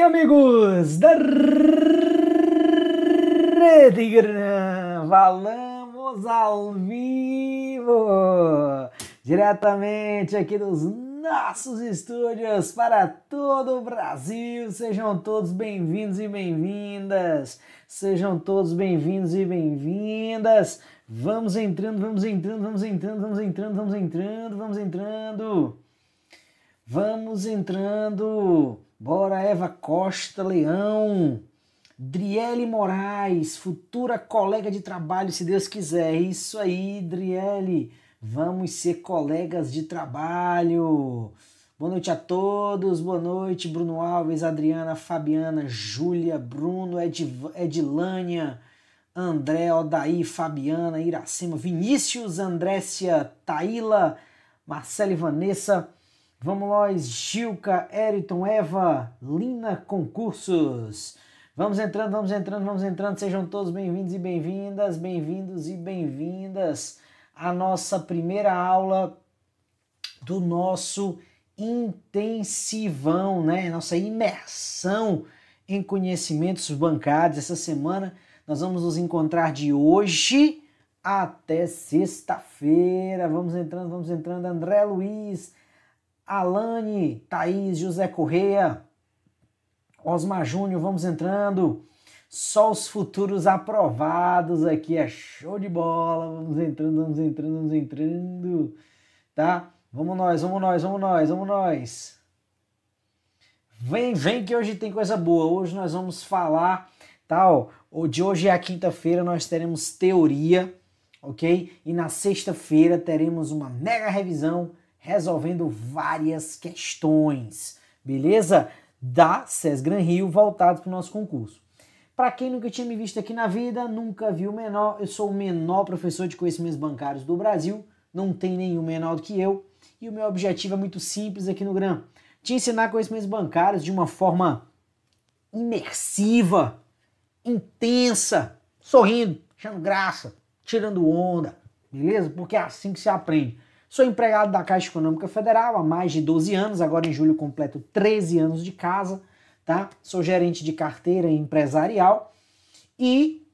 aí, amigos da Rede Falamos ao vivo, diretamente aqui dos nossos estúdios para todo o Brasil. Sejam todos bem-vindos e bem-vindas. Sejam todos bem-vindos e bem-vindas. Vamos entrando, vamos entrando, vamos entrando, vamos entrando, vamos entrando, vamos entrando. Vamos entrando. Bora, Eva Costa Leão. Driele Moraes, futura colega de trabalho, se Deus quiser. Isso aí, Driele. Vamos ser colegas de trabalho. Boa noite a todos. Boa noite, Bruno Alves, Adriana, Fabiana, Júlia, Bruno, Ed, Edilânia, André, Odaí, Fabiana, Iracema, Vinícius, Andrécia, Taíla, Marcela e Vanessa. Vamos nós, Gilca, Eriton, Eva, Lina Concursos. Vamos entrando, vamos entrando, vamos entrando. Sejam todos bem-vindos e bem-vindas, bem-vindos e bem-vindas à nossa primeira aula do nosso intensivão, né? Nossa imersão em conhecimentos bancários. Essa semana nós vamos nos encontrar de hoje até sexta-feira. Vamos entrando, vamos entrando. André Luiz, Alane, Thaís, José Correia, Osmar Júnior, vamos entrando. Só os futuros aprovados aqui, é show de bola. Vamos entrando, vamos entrando, vamos entrando. Tá? Vamos nós, vamos nós, vamos nós, vamos nós. Vem, vem que hoje tem coisa boa. Hoje nós vamos falar, tal. Tá, de hoje é a quinta-feira nós teremos teoria, ok? E na sexta-feira teremos uma mega revisão resolvendo várias questões, beleza? Da SES Gran Rio, voltado para o nosso concurso. Para quem nunca tinha me visto aqui na vida, nunca viu menor, eu sou o menor professor de conhecimentos bancários do Brasil, não tem nenhum menor do que eu, e o meu objetivo é muito simples aqui no Gran, te ensinar conhecimentos bancários de uma forma imersiva, intensa, sorrindo, achando graça, tirando onda, beleza? Porque é assim que se aprende. Sou empregado da Caixa Econômica Federal há mais de 12 anos, agora em julho completo 13 anos de casa, tá? Sou gerente de carteira empresarial e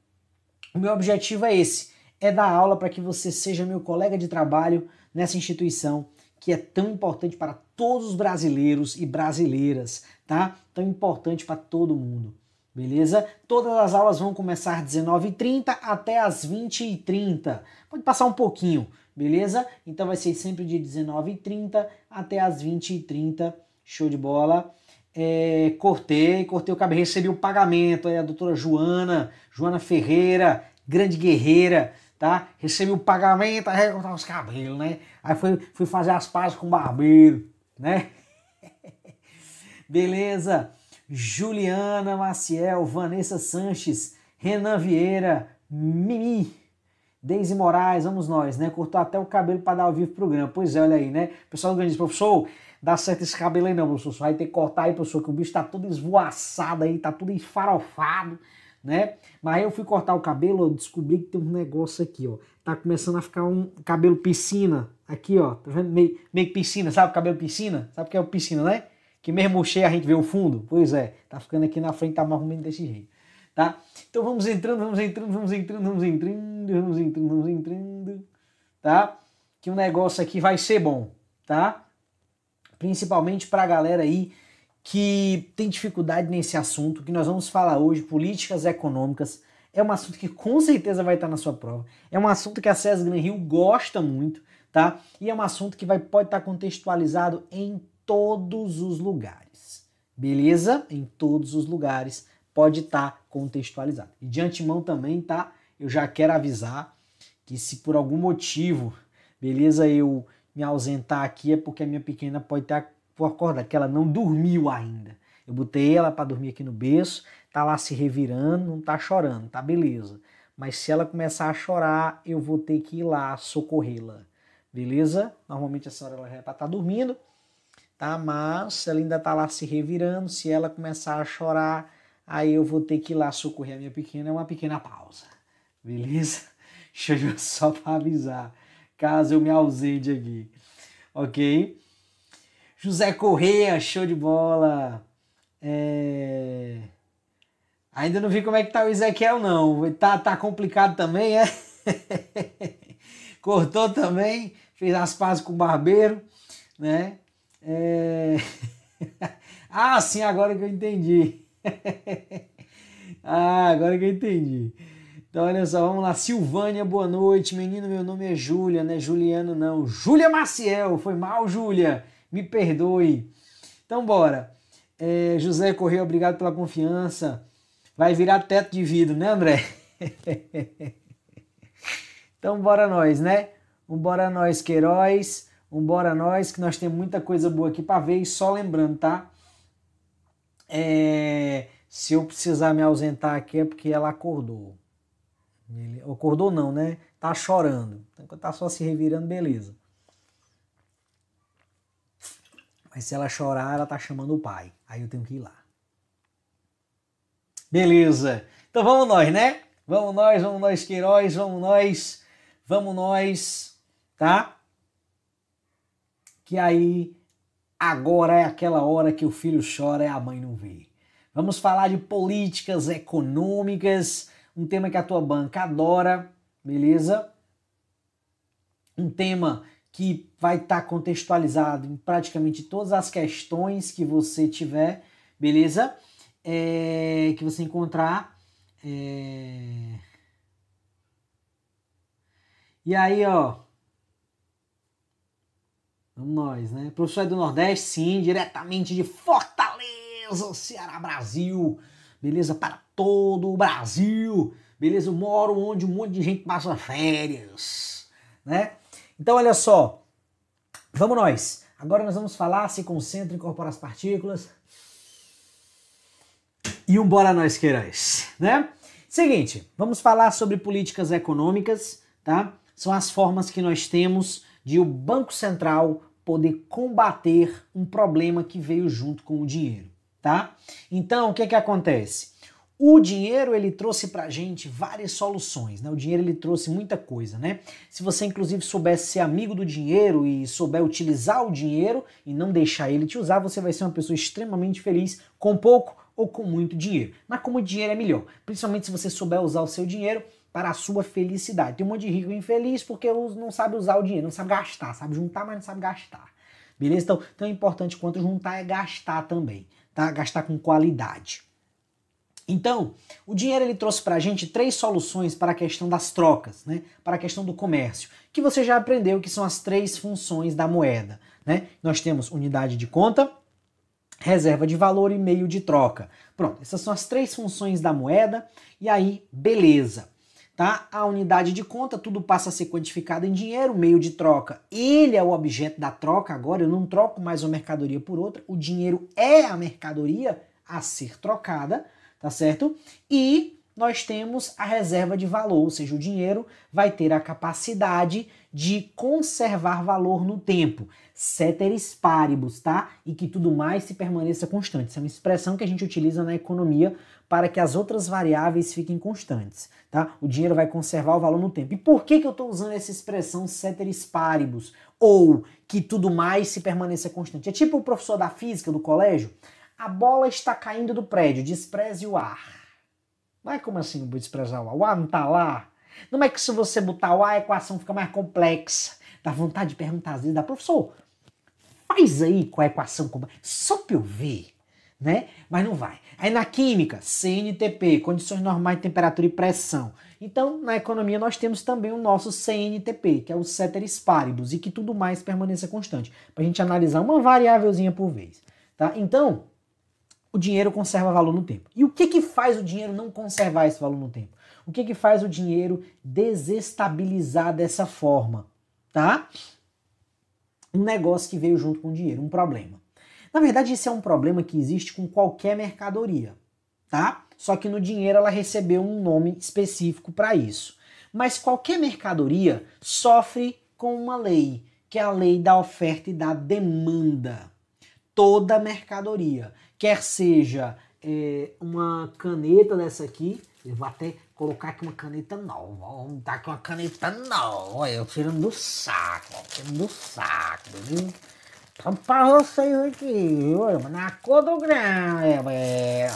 o meu objetivo é esse, é dar aula para que você seja meu colega de trabalho nessa instituição que é tão importante para todos os brasileiros e brasileiras, tá? Tão importante para todo mundo. Beleza? Todas as aulas vão começar às 19h30 até às 20h30. Pode passar um pouquinho, beleza? Então vai ser sempre de 19h30 até as 20h30, show de bola. É, cortei, cortei o cabelo, recebi o pagamento, aí a doutora Joana, Joana Ferreira, grande guerreira, tá? Recebi o pagamento, aí cortar os cabelos, né? Aí fui, fui fazer as pazes com o barbeiro, né? Beleza? Juliana Maciel, Vanessa Sanches, Renan Vieira, Mimi, Deise Moraes, vamos nós, né? Cortou até o cabelo para dar ao vivo pro Grande. Pois é, olha aí, né? O pessoal do Grande diz, professor, dá certo esse cabelo aí não, professor. Você vai ter que cortar aí, professor, que o bicho tá todo esvoaçado aí, tá todo esfarofado, né? Mas aí eu fui cortar o cabelo, eu descobri que tem um negócio aqui, ó. Tá começando a ficar um cabelo piscina, aqui, ó. Tá vendo? Meio, meio piscina, sabe? Cabelo piscina? Sabe o que é o piscina, né? Que mesmo cheio a gente vê o fundo. Pois é, tá ficando aqui na frente, tá mais ou menos desse jeito tá? Então vamos entrando, vamos entrando, vamos entrando, vamos entrando, vamos entrando, vamos entrando, tá? Que o negócio aqui vai ser bom, tá? Principalmente para a galera aí que tem dificuldade nesse assunto, que nós vamos falar hoje, políticas econômicas, é um assunto que com certeza vai estar na sua prova. É um assunto que a César Gran Hill gosta muito, tá? E é um assunto que vai, pode estar contextualizado em todos os lugares. Beleza? Em todos os lugares pode estar tá contextualizado. E de antemão também, tá? Eu já quero avisar que se por algum motivo, beleza, eu me ausentar aqui é porque a minha pequena pode estar tá por que ela não dormiu ainda. Eu botei ela para dormir aqui no berço, tá lá se revirando, não tá chorando, tá beleza. Mas se ela começar a chorar, eu vou ter que ir lá socorrê-la. Beleza? Normalmente essa hora ela já tá, tá dormindo, tá? Mas ela ainda tá lá se revirando, se ela começar a chorar, aí eu vou ter que ir lá socorrer a minha pequena, é uma pequena pausa, beleza? Deixa eu só para avisar, caso eu me ausente aqui, ok? José Correia, show de bola! É... Ainda não vi como é que tá o Ezequiel, não. Tá, tá complicado também, é? Cortou também, fez as pazes com o barbeiro, né? É... ah, sim, agora que eu entendi. ah, agora que eu entendi. Então, olha só, vamos lá. Silvânia, boa noite. Menino, meu nome é Júlia, não é Juliano, não. Júlia Maciel, foi mal, Júlia. Me perdoe. Então, bora. É, José Correia, obrigado pela confiança. Vai virar teto de vidro, né, André? então, bora nós, né? Um bora nós, Queiroz. Um bora nós, que nós temos muita coisa boa aqui para ver. E só lembrando, tá? é, se eu precisar me ausentar aqui é porque ela acordou. Ele, acordou não, né? Tá chorando. Então, tá só se revirando, beleza. Mas se ela chorar, ela tá chamando o pai. Aí eu tenho que ir lá. Beleza. Então vamos nós, né? Vamos nós, vamos nós, Queiroz, vamos nós, vamos nós, tá? Que aí Agora é aquela hora que o filho chora e a mãe não vê. Vamos falar de políticas econômicas, um tema que a tua banca adora, beleza? Um tema que vai estar tá contextualizado em praticamente todas as questões que você tiver, beleza? É, que você encontrar. É... E aí, ó. Vamos nós, né? é do Nordeste, sim, diretamente de Fortaleza, Ceará, Brasil. Beleza? Para todo o Brasil. Beleza? Eu moro onde um monte de gente passa férias, né? Então, olha só. Vamos nós. Agora nós vamos falar, se concentra, incorpora as partículas. E um bora nós queirais, né? Seguinte, vamos falar sobre políticas econômicas, tá? São as formas que nós temos de o Banco Central poder combater um problema que veio junto com o dinheiro, tá? Então, o que que acontece? O dinheiro ele trouxe para gente várias soluções, né? O dinheiro ele trouxe muita coisa, né? Se você inclusive soubesse ser amigo do dinheiro e souber utilizar o dinheiro e não deixar ele te usar, você vai ser uma pessoa extremamente feliz com pouco ou com muito dinheiro. Mas como o dinheiro é melhor, principalmente se você souber usar o seu dinheiro para a sua felicidade. Tem um monte de rico infeliz porque não sabe usar o dinheiro, não sabe gastar, sabe juntar, mas não sabe gastar. Beleza? Então, tão importante quanto juntar é gastar também, tá? Gastar com qualidade. Então, o dinheiro ele trouxe para a gente três soluções para a questão das trocas, né? para a questão do comércio, que você já aprendeu que são as três funções da moeda. Né? Nós temos unidade de conta, reserva de valor e meio de troca. Pronto, essas são as três funções da moeda, e aí, beleza tá? A unidade de conta, tudo passa a ser quantificado em dinheiro, meio de troca. Ele é o objeto da troca agora, eu não troco mais uma mercadoria por outra, o dinheiro é a mercadoria a ser trocada, tá certo? E nós temos a reserva de valor, ou seja, o dinheiro vai ter a capacidade de conservar valor no tempo. Ceteris paribus, tá? E que tudo mais se permaneça constante. Isso é uma expressão que a gente utiliza na economia para que as outras variáveis fiquem constantes, tá? O dinheiro vai conservar o valor no tempo. E por que, que eu estou usando essa expressão ceteris paribus? Ou que tudo mais se permaneça constante? É tipo o professor da física do colégio, a bola está caindo do prédio, despreze o ar. Mas como assim não vou desprezar o ar? O ar não está lá? Não é que se você botar o ar, a equação fica mais complexa. Dá vontade de perguntar às vezes, ah, professor, faz aí com é a equação, só para eu ver né? Mas não vai. Aí na química, CNTP, condições normais de temperatura e pressão. Então, na economia nós temos também o nosso CNTP, que é o ceteris paribus, e que tudo mais permaneça constante, para a gente analisar uma variávelzinha por vez, tá? Então, o dinheiro conserva valor no tempo. E o que que faz o dinheiro não conservar esse valor no tempo? O que que faz o dinheiro desestabilizar dessa forma, tá? Um negócio que veio junto com o dinheiro, um problema. Na verdade, isso é um problema que existe com qualquer mercadoria, tá? Só que no dinheiro ela recebeu um nome específico para isso. Mas qualquer mercadoria sofre com uma lei, que é a lei da oferta e da demanda. Toda mercadoria, quer seja é, uma caneta dessa aqui, eu vou até colocar aqui uma caneta nova. tá dar aqui uma caneta nova. Eu tirando do saco, ó, tirando do saco, beleza? pra vocês aqui, na cor do grão, é,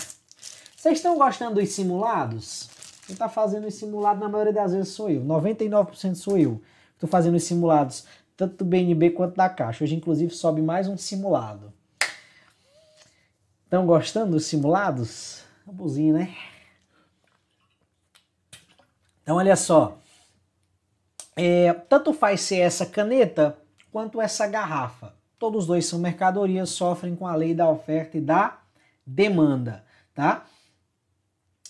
Vocês estão gostando dos simulados? Quem tá fazendo os simulados na maioria das vezes sou eu. 99% sou eu. Tô fazendo os simulados tanto do BNB quanto da Caixa. Hoje, inclusive, sobe mais um simulado. Estão gostando dos simulados? A né? Então, olha só. É, tanto faz ser essa caneta quanto essa garrafa. Todos dois são mercadorias, sofrem com a lei da oferta e da demanda, tá?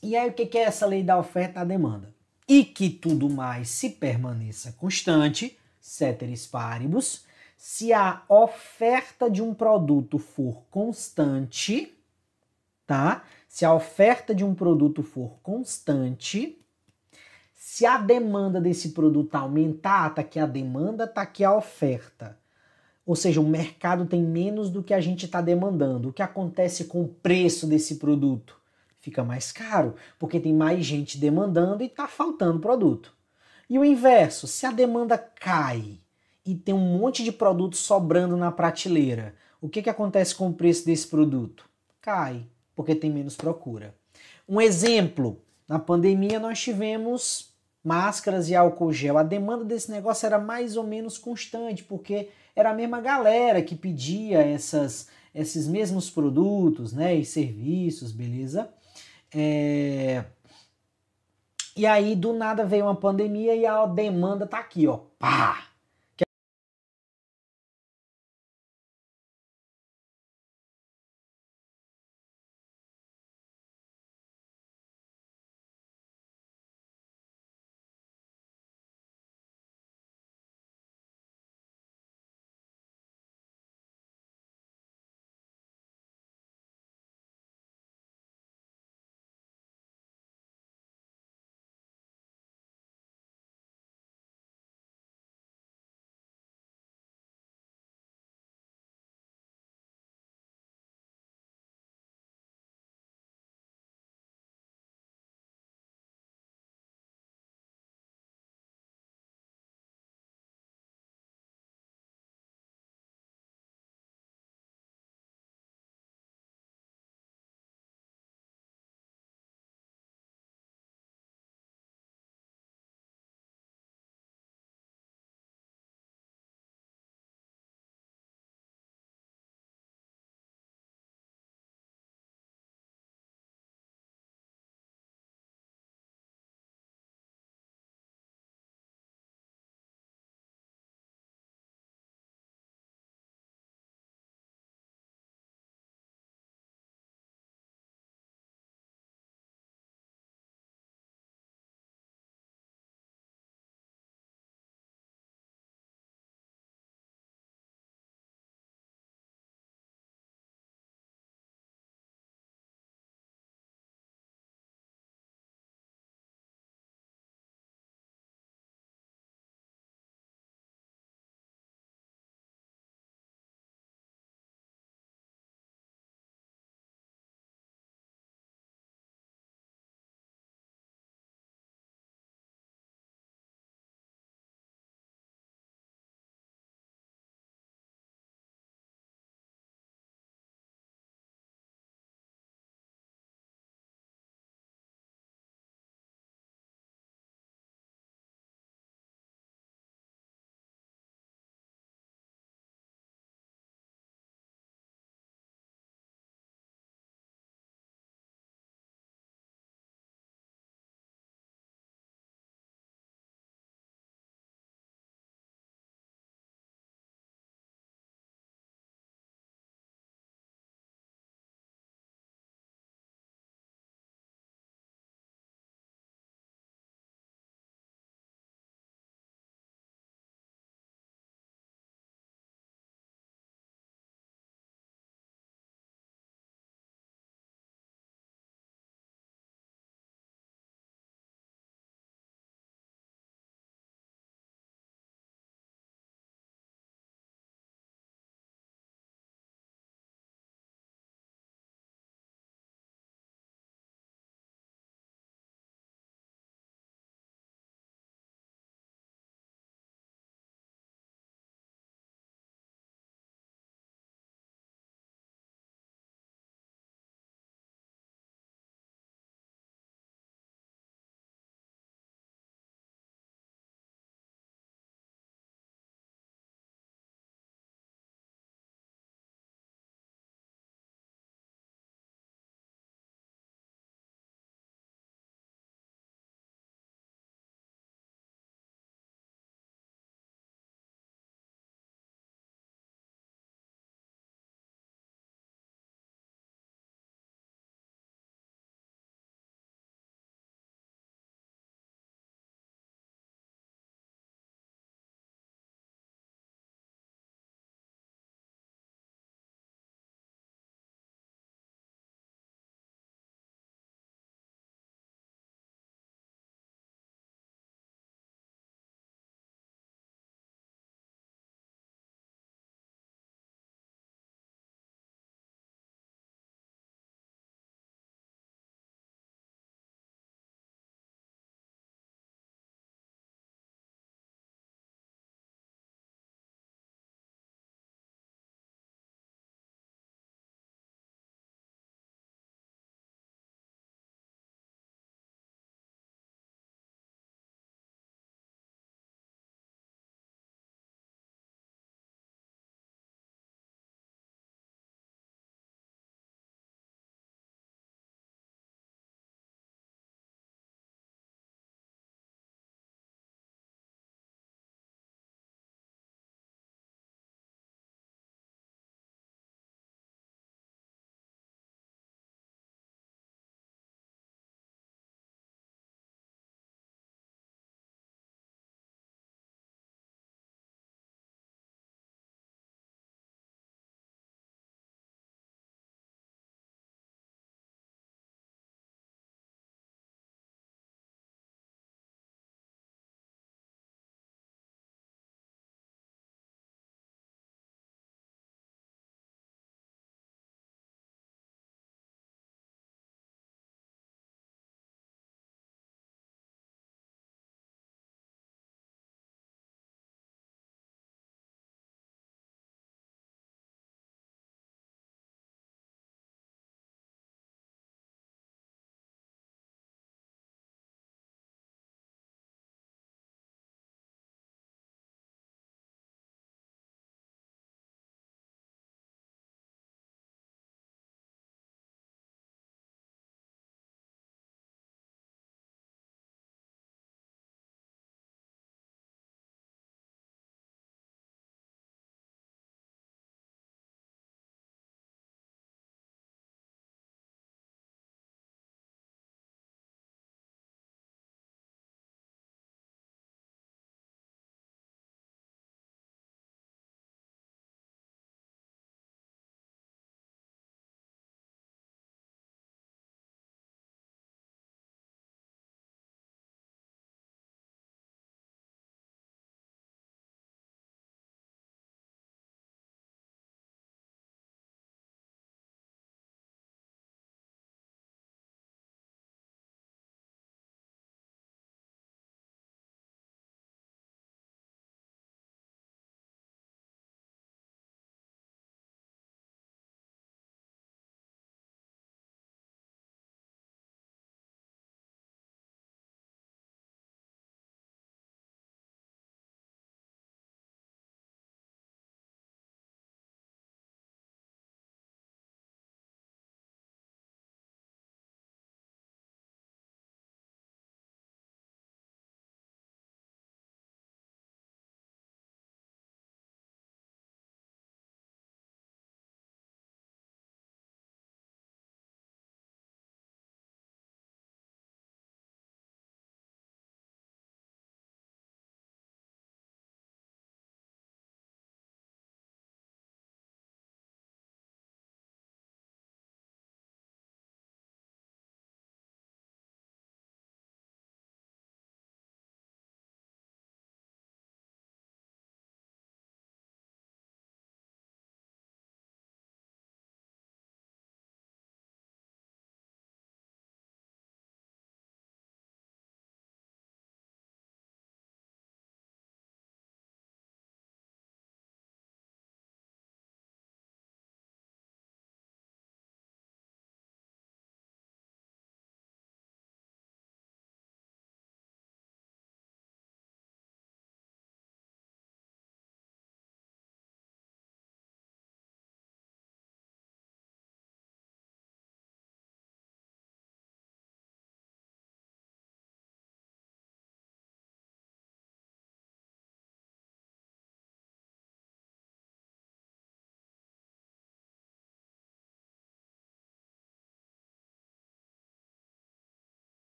E aí o que é essa lei da oferta e da demanda? E que tudo mais se permaneça constante, ceteris paribus, se a oferta de um produto for constante, tá? Se a oferta de um produto for constante, se a demanda desse produto aumentar, tá aqui a demanda, tá aqui a oferta. Ou seja, o mercado tem menos do que a gente está demandando. O que acontece com o preço desse produto? Fica mais caro, porque tem mais gente demandando e está faltando produto. E o inverso, se a demanda cai e tem um monte de produto sobrando na prateleira, o que, que acontece com o preço desse produto? Cai, porque tem menos procura. Um exemplo, na pandemia nós tivemos máscaras e álcool gel. A demanda desse negócio era mais ou menos constante, porque era a mesma galera que pedia essas, esses mesmos produtos né, e serviços, beleza? É... E aí, do nada, veio uma pandemia e a demanda tá aqui, ó. Pá!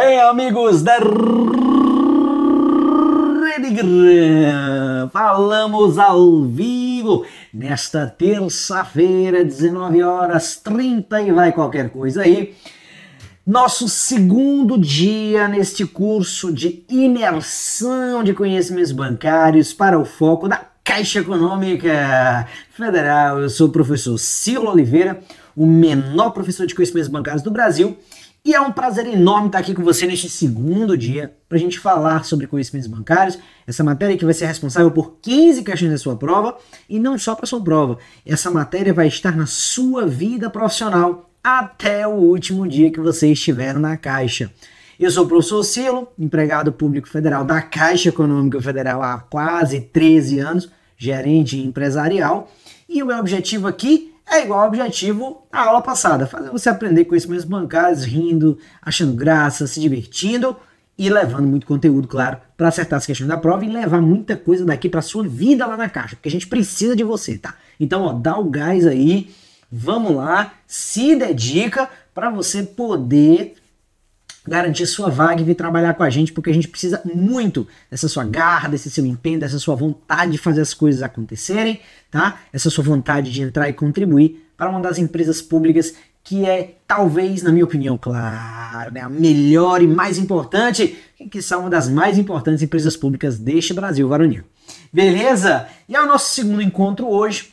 Ei, é, amigos da Redigram, falamos ao vivo nesta terça-feira, 19 horas 30 e vai qualquer coisa aí. Nosso segundo dia neste curso de imersão de conhecimentos bancários para o foco da Caixa Econômica Federal. Eu sou o professor Ciro Oliveira, o menor professor de conhecimentos bancários do Brasil e é um prazer enorme estar aqui com você neste segundo dia para a gente falar sobre conhecimentos bancários, essa matéria que vai ser responsável por 15 questões da sua prova e não só para sua prova. Essa matéria vai estar na sua vida profissional até o último dia que você estiver na Caixa. Eu sou o professor Cilo, empregado público federal da Caixa Econômica Federal há quase 13 anos, gerente empresarial, e o meu objetivo aqui é igual ao objetivo da aula passada, fazer você aprender conhecimentos bancários rindo, achando graça, se divertindo e levando muito conteúdo, claro, para acertar as questões da prova e levar muita coisa daqui para sua vida lá na caixa, porque a gente precisa de você, tá? Então, ó, dá o gás aí, vamos lá, se dedica para você poder garantir sua vaga e vir trabalhar com a gente, porque a gente precisa muito dessa sua garra, desse seu empenho, dessa sua vontade de fazer as coisas acontecerem, tá? Essa sua vontade de entrar e contribuir para uma das empresas públicas que é, talvez, na minha opinião, claro, né, a melhor e mais importante, que são uma das mais importantes empresas públicas deste Brasil varonil. Beleza? E ao nosso segundo encontro hoje,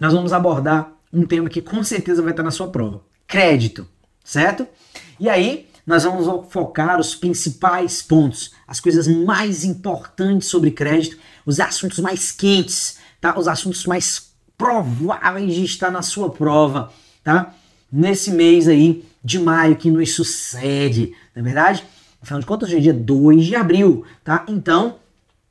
nós vamos abordar um tema que com certeza vai estar na sua prova: crédito, certo? E aí, nós vamos focar os principais pontos, as coisas mais importantes sobre crédito, os assuntos mais quentes, tá? Os assuntos mais prováveis de estar na sua prova, tá? Nesse mês aí de maio que nos sucede, não é verdade? Afinal de contas, hoje é dia 2 de abril, tá? Então,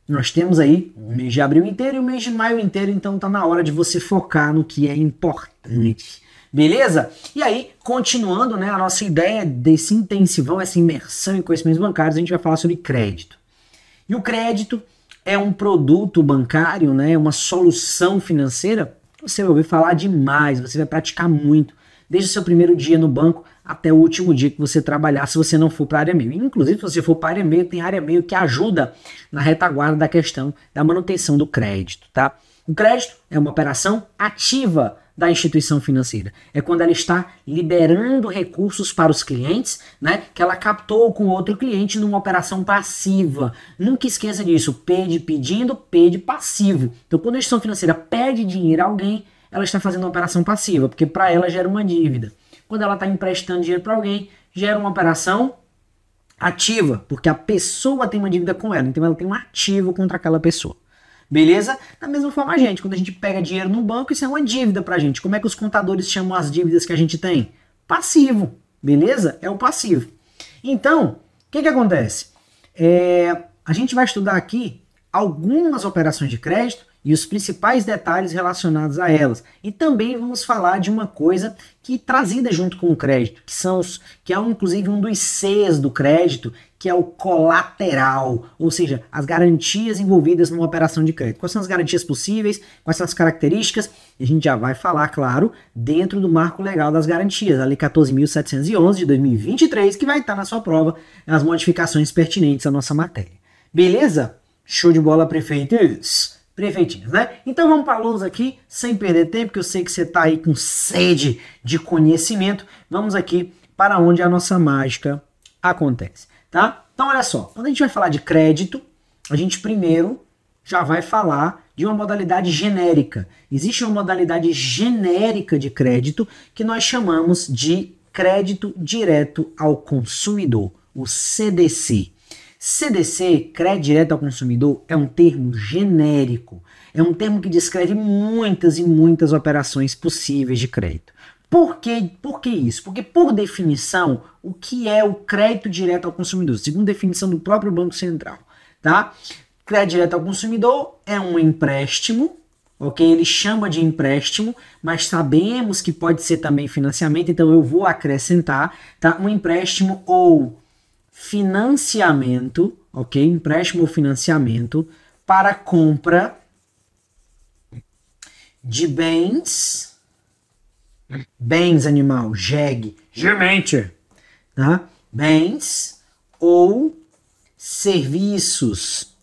nós temos aí o mês de abril inteiro e o mês de maio inteiro, então tá na hora de você focar no que é importante. Beleza? E aí, continuando né, a nossa ideia desse intensivão, essa imersão em conhecimentos bancários, a gente vai falar sobre crédito. E o crédito é um produto bancário, né, uma solução financeira, você vai ouvir falar demais, você vai praticar muito, desde o seu primeiro dia no banco até o último dia que você trabalhar, se você não for para a área meio. Inclusive, se você for para a área meio, tem área meio que ajuda na retaguarda da questão da manutenção do crédito, tá? O crédito é uma operação ativa da instituição financeira. É quando ela está liberando recursos para os clientes, né, que ela captou com outro cliente numa operação passiva. Nunca esqueça disso, P de pedindo, P de passivo. Então, quando a instituição financeira pede dinheiro a alguém, ela está fazendo uma operação passiva, porque para ela gera uma dívida. Quando ela está emprestando dinheiro para alguém, gera uma operação ativa, porque a pessoa tem uma dívida com ela, então ela tem um ativo contra aquela pessoa. Beleza? Da mesma forma a gente, quando a gente pega dinheiro no banco, isso é uma dívida para a gente. Como é que os contadores chamam as dívidas que a gente tem? Passivo, beleza? É o passivo. Então, o que, que acontece? É, a gente vai estudar aqui algumas operações de crédito e os principais detalhes relacionados a elas. E também vamos falar de uma coisa que trazida junto com o crédito, que são os, que é inclusive um dos Cs do crédito, que é o colateral, ou seja, as garantias envolvidas numa operação de crédito. Quais são as garantias possíveis, quais são as características? E a gente já vai falar, claro, dentro do marco legal das garantias, a Lei 14.711 de 2023, que vai estar na sua prova as modificações pertinentes à nossa matéria. Beleza? Show de bola, prefeitos! prefeitinhos, né? Então vamos para a aqui, sem perder tempo, que eu sei que você está aí com sede de conhecimento. Vamos aqui para onde a nossa mágica acontece tá? Então olha só, quando a gente vai falar de crédito, a gente primeiro já vai falar de uma modalidade genérica. Existe uma modalidade genérica de crédito que nós chamamos de crédito direto ao consumidor, o CDC. CDC, crédito direto ao consumidor, é um termo genérico. É um termo que descreve muitas e muitas operações possíveis de crédito. Por que, por que isso? Porque, por definição, o que é o crédito direto ao consumidor, segundo definição do próprio Banco Central, tá? Crédito direto ao consumidor é um empréstimo, ok? Ele chama de empréstimo, mas sabemos que pode ser também financiamento, então eu vou acrescentar, tá? Um empréstimo ou financiamento, ok? Empréstimo ou financiamento para compra de bens, bens animal, jeg, germente, né? bens ou serviços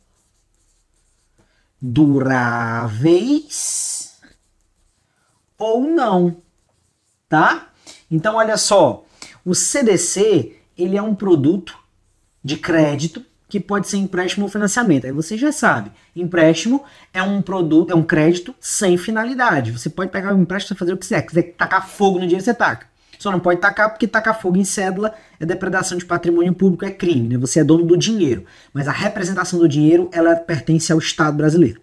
duráveis ou não, tá? Então olha só, o CDC ele é um produto de crédito que pode ser empréstimo ou financiamento. Aí você já sabe, empréstimo é um produto, é um crédito sem finalidade. Você pode pegar um empréstimo e fazer o que quiser, quiser tacar fogo no dinheiro você taca. Só não pode tacar porque tacar fogo em cédula é depredação de patrimônio público, é crime, né? Você é dono do dinheiro, mas a representação do dinheiro ela pertence ao Estado brasileiro,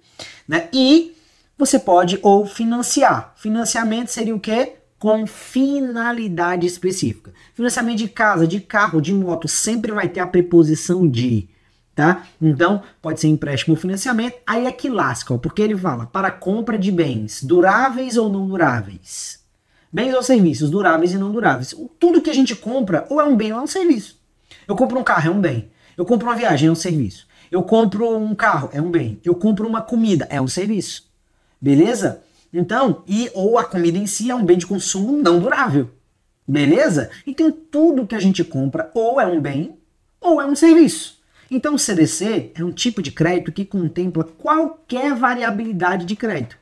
né? E você pode ou financiar. Financiamento seria o quê? Com finalidade específica. Financiamento de casa, de carro, de moto sempre vai ter a preposição de, tá? Então, pode ser empréstimo ou financiamento. Aí é que lasca, porque ele fala para compra de bens duráveis ou não duráveis Bens ou serviços, duráveis e não duráveis. Tudo que a gente compra ou é um bem ou é um serviço. Eu compro um carro, é um bem. Eu compro uma viagem, é um serviço. Eu compro um carro, é um bem. Eu compro uma comida, é um serviço. Beleza? Então, e ou a comida em si é um bem de consumo não durável. Beleza? Então, tudo que a gente compra ou é um bem ou é um serviço. Então, o CDC é um tipo de crédito que contempla qualquer variabilidade de crédito.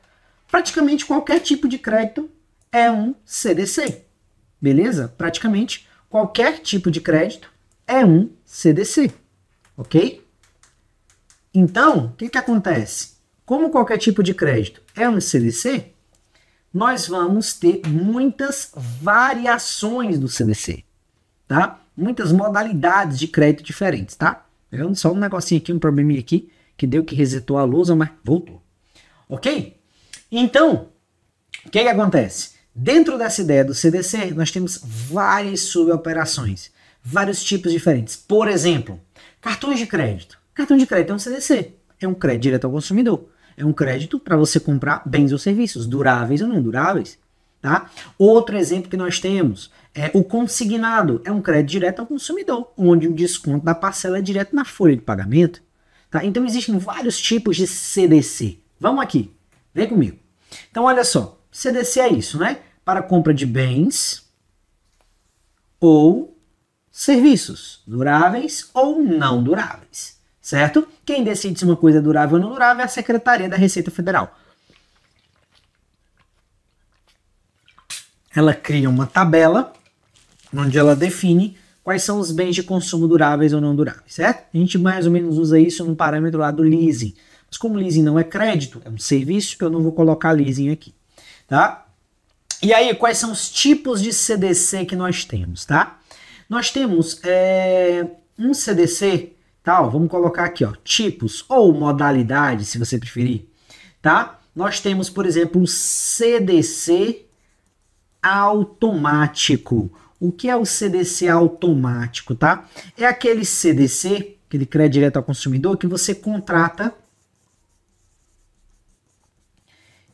Praticamente qualquer tipo de crédito é um CDC. Beleza? Praticamente qualquer tipo de crédito é um CDC. Ok? Então, o que, que acontece? Como qualquer tipo de crédito é um CDC, nós vamos ter muitas variações do CDC, tá? Muitas modalidades de crédito diferentes, tá? Pegando só um negocinho aqui, um probleminha aqui, que deu que resetou a lousa, mas voltou. Ok? Então, o que, que acontece? Dentro dessa ideia do CDC, nós temos várias suboperações, vários tipos diferentes. Por exemplo, cartões de crédito. Cartão de crédito é um CDC, é um crédito direto ao consumidor. É um crédito para você comprar bens ou serviços, duráveis ou não duráveis. Tá? Outro exemplo que nós temos é o consignado, é um crédito direto ao consumidor, onde o desconto da parcela é direto na folha de pagamento. Tá? Então existem vários tipos de CDC. Vamos aqui, vem comigo. Então olha só, CDC é isso, né? Para compra de bens ou serviços duráveis ou não duráveis, certo? Quem decide se uma coisa é durável ou não durável é a Secretaria da Receita Federal. Ela cria uma tabela onde ela define quais são os bens de consumo duráveis ou não duráveis, certo? A gente mais ou menos usa isso no parâmetro lá do leasing. Mas como leasing não é crédito, é um serviço, eu não vou colocar leasing aqui tá? E aí, quais são os tipos de CDC que nós temos, tá? Nós temos é, um CDC, tal, tá? vamos colocar aqui, ó, tipos ou modalidades, se você preferir, tá? Nós temos, por exemplo, o CDC automático. O que é o CDC automático, tá? É aquele CDC, que ele cria direto ao consumidor, que você contrata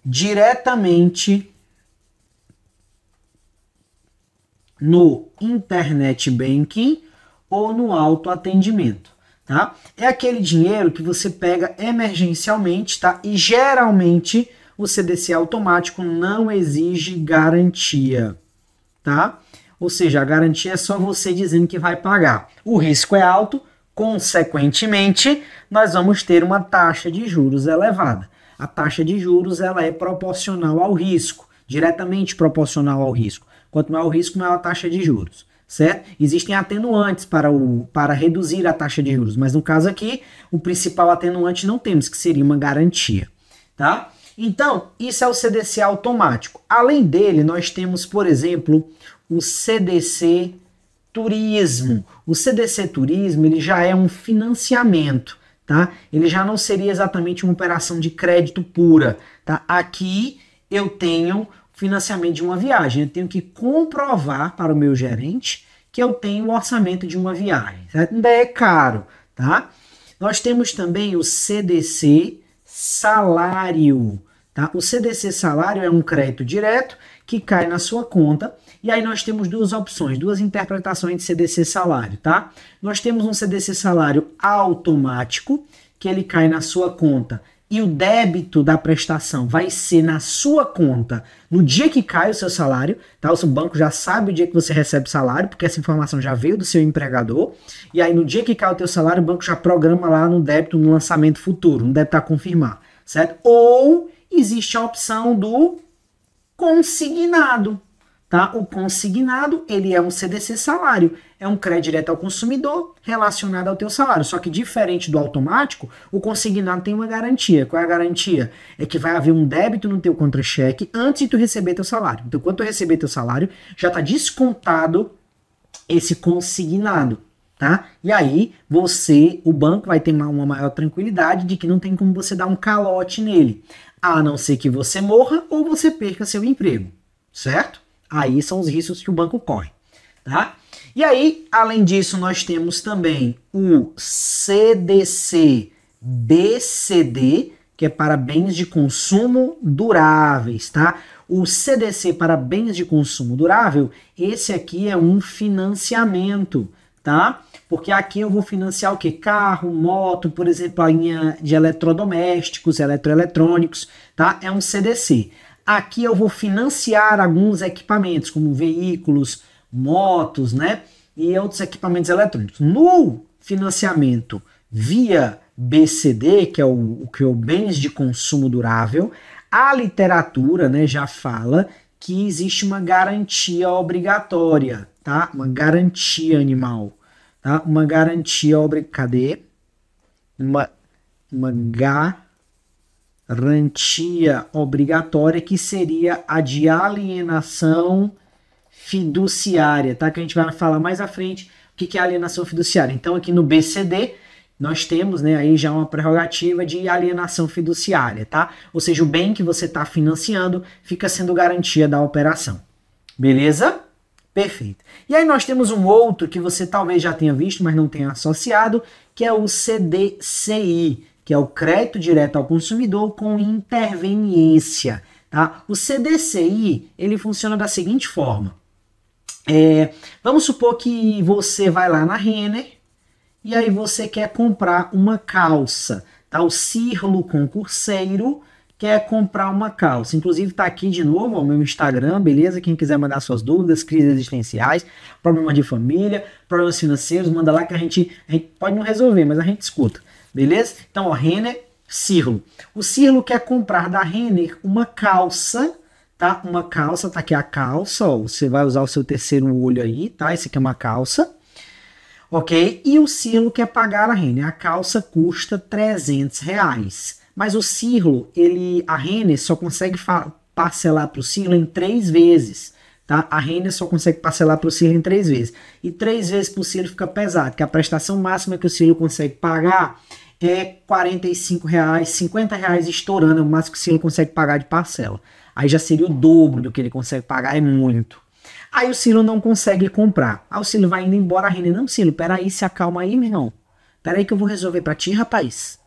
diretamente no internet banking ou no autoatendimento, tá? É aquele dinheiro que você pega emergencialmente, tá? E geralmente o CDC automático não exige garantia, tá? Ou seja, a garantia é só você dizendo que vai pagar. O risco é alto, consequentemente, nós vamos ter uma taxa de juros elevada. A taxa de juros ela é proporcional ao risco, diretamente proporcional ao risco. Quanto maior o risco, maior a taxa de juros, certo? Existem atenuantes para, o, para reduzir a taxa de juros, mas no caso aqui, o principal atenuante não temos, que seria uma garantia, tá? Então, isso é o CDC automático. Além dele, nós temos, por exemplo, o CDC Turismo. O CDC Turismo ele já é um financiamento tá? Ele já não seria exatamente uma operação de crédito pura, tá? Aqui eu tenho financiamento de uma viagem, eu tenho que comprovar para o meu gerente que eu tenho o orçamento de uma viagem, Ainda é caro, tá? Nós temos também o CDC salário, tá? O CDC salário é um crédito direto que cai na sua conta e aí nós temos duas opções, duas interpretações de CDC salário, tá? Nós temos um CDC salário automático, que ele cai na sua conta e o débito da prestação vai ser na sua conta no dia que cai o seu salário, tá? O seu banco já sabe o dia que você recebe salário, porque essa informação já veio do seu empregador. E aí no dia que cai o teu salário, o banco já programa lá no débito no lançamento futuro, deve débito a confirmar, certo? Ou existe a opção do consignado, Tá? O consignado, ele é um CDC salário, é um crédito direto ao consumidor relacionado ao teu salário. Só que diferente do automático, o consignado tem uma garantia. Qual é a garantia? É que vai haver um débito no teu contra-cheque antes de tu receber teu salário. Então, quando tu receber teu salário, já está descontado esse consignado, tá? E aí, você, o banco vai ter uma, uma maior tranquilidade de que não tem como você dar um calote nele, a não ser que você morra ou você perca seu emprego, certo? Aí são os riscos que o banco corre, tá? E aí, além disso, nós temos também o CDC BCD, que é para bens de consumo duráveis, tá? O CDC para bens de consumo durável, esse aqui é um financiamento, tá? Porque aqui eu vou financiar o que? Carro, moto, por exemplo, a linha de eletrodomésticos, eletroeletrônicos, tá? É um CDC. Aqui eu vou financiar alguns equipamentos, como veículos, motos, né? E outros equipamentos eletrônicos. No financiamento via BCD, que é o, que é o bens de consumo durável, a literatura, né, já fala que existe uma garantia obrigatória, tá? Uma garantia animal, tá? Uma garantia obrigatória. Cadê? Uma, uma garantia rantia obrigatória, que seria a de alienação fiduciária, tá? Que a gente vai falar mais à frente o que é alienação fiduciária. Então, aqui no BCD, nós temos né, aí já uma prerrogativa de alienação fiduciária, tá? Ou seja, o bem que você está financiando fica sendo garantia da operação. Beleza? Perfeito. E aí nós temos um outro que você talvez já tenha visto, mas não tenha associado, que é o CDCI, que é o crédito direto ao consumidor com interveniência. Tá? O CDCI ele funciona da seguinte forma: é, vamos supor que você vai lá na Renner e aí você quer comprar uma calça. Tá? O Cirlo concurseiro quer comprar uma calça. Inclusive está aqui de novo o meu Instagram, beleza? Quem quiser mandar suas dúvidas, crises existenciais, problemas de família, problemas financeiros, manda lá que a gente, a gente pode não resolver, mas a gente escuta beleza? Então, ó, Renner, Cirlo. O Cirlo quer comprar da Renner uma calça, tá? Uma calça, tá aqui a calça, ó, você vai usar o seu terceiro olho aí, tá? Esse aqui é uma calça, ok? E o Cirlo quer pagar a Renner. A calça custa 300 reais. Mas o Cirlo, ele, a Renner só consegue parcelar para o Cirlo em três vezes. Tá? A Renner só consegue parcelar para o Cirlo em três vezes. E três vezes para o Cirlo fica pesado, que a prestação máxima que o Cirlo consegue pagar é 45 reais, 50 reais estourando, é o máximo que ele consegue pagar de parcela. Aí já seria o dobro do que ele consegue pagar, é muito. Aí o Ciro não consegue comprar. Aí o Ciro vai indo embora, a Renê, não, Ciro, peraí, se acalma aí, meu irmão. Peraí que eu vou resolver pra ti, rapaz.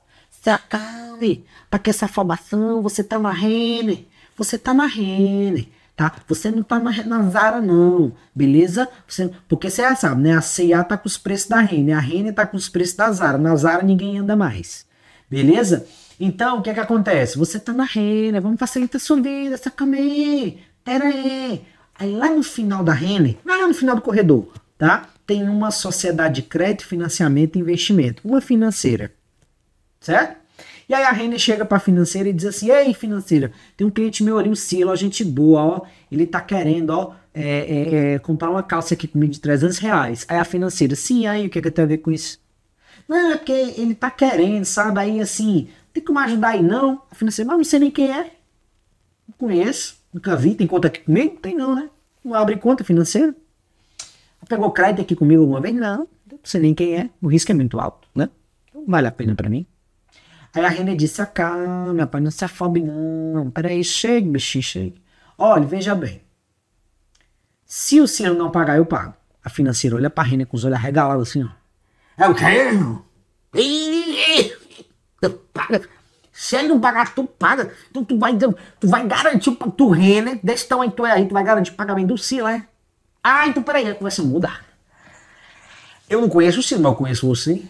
Se acalme, pra que essa formação, você tá na Renê, você tá na Renê tá? Você não tá na, na Zara, não, beleza? Você, porque você já sabe, né? A Cia tá com os preços da Renner, a Renner tá com os preços da Zara. Na Zara ninguém anda mais, beleza? Então, o que é que acontece? Você tá na Renner, vamos facilitar a sua vida, calma aí, pera aí. Aí lá no final da Renner, lá no final do corredor, tá? Tem uma sociedade de crédito, financiamento e investimento, uma financeira, certo? E aí a Renner chega para a financeira e diz assim: Ei, financeira, tem um cliente meu ali, o Silo, a gente boa, ó. Ele tá querendo, ó, é, é, é, comprar uma calça aqui comigo de 300 reais. Aí a financeira, sim, aí o que, é que tem a ver com isso? Não, é porque ele tá querendo, sabe? Aí assim, tem como ajudar aí não? A financeira, mas não sei nem quem é. Não conheço, nunca vi, tem conta aqui comigo? Tem não, né? Não abre conta financeira. Pegou crédito aqui comigo alguma vez? Não, não sei nem quem é, o risco é muito alto, né? Não vale a pena para mim. Aí a René disse: Acalma, pai, não se afobe, não. Peraí, chega, bichinho, chega. Olha, veja bem. Se o senhor não pagar, eu pago. A financeira olha pra René com os olhos arregalados assim, ó. É o quê? Paga. Se ele é não pagar, tu paga. Então tu, vai, tu vai garantir pra tu, Renê, desse tamanho que tu é aí, tu vai garantir o pagamento do Ciro, é? Ah, então peraí, a conversa muda. Eu não conheço o Ciro, mas eu conheço você.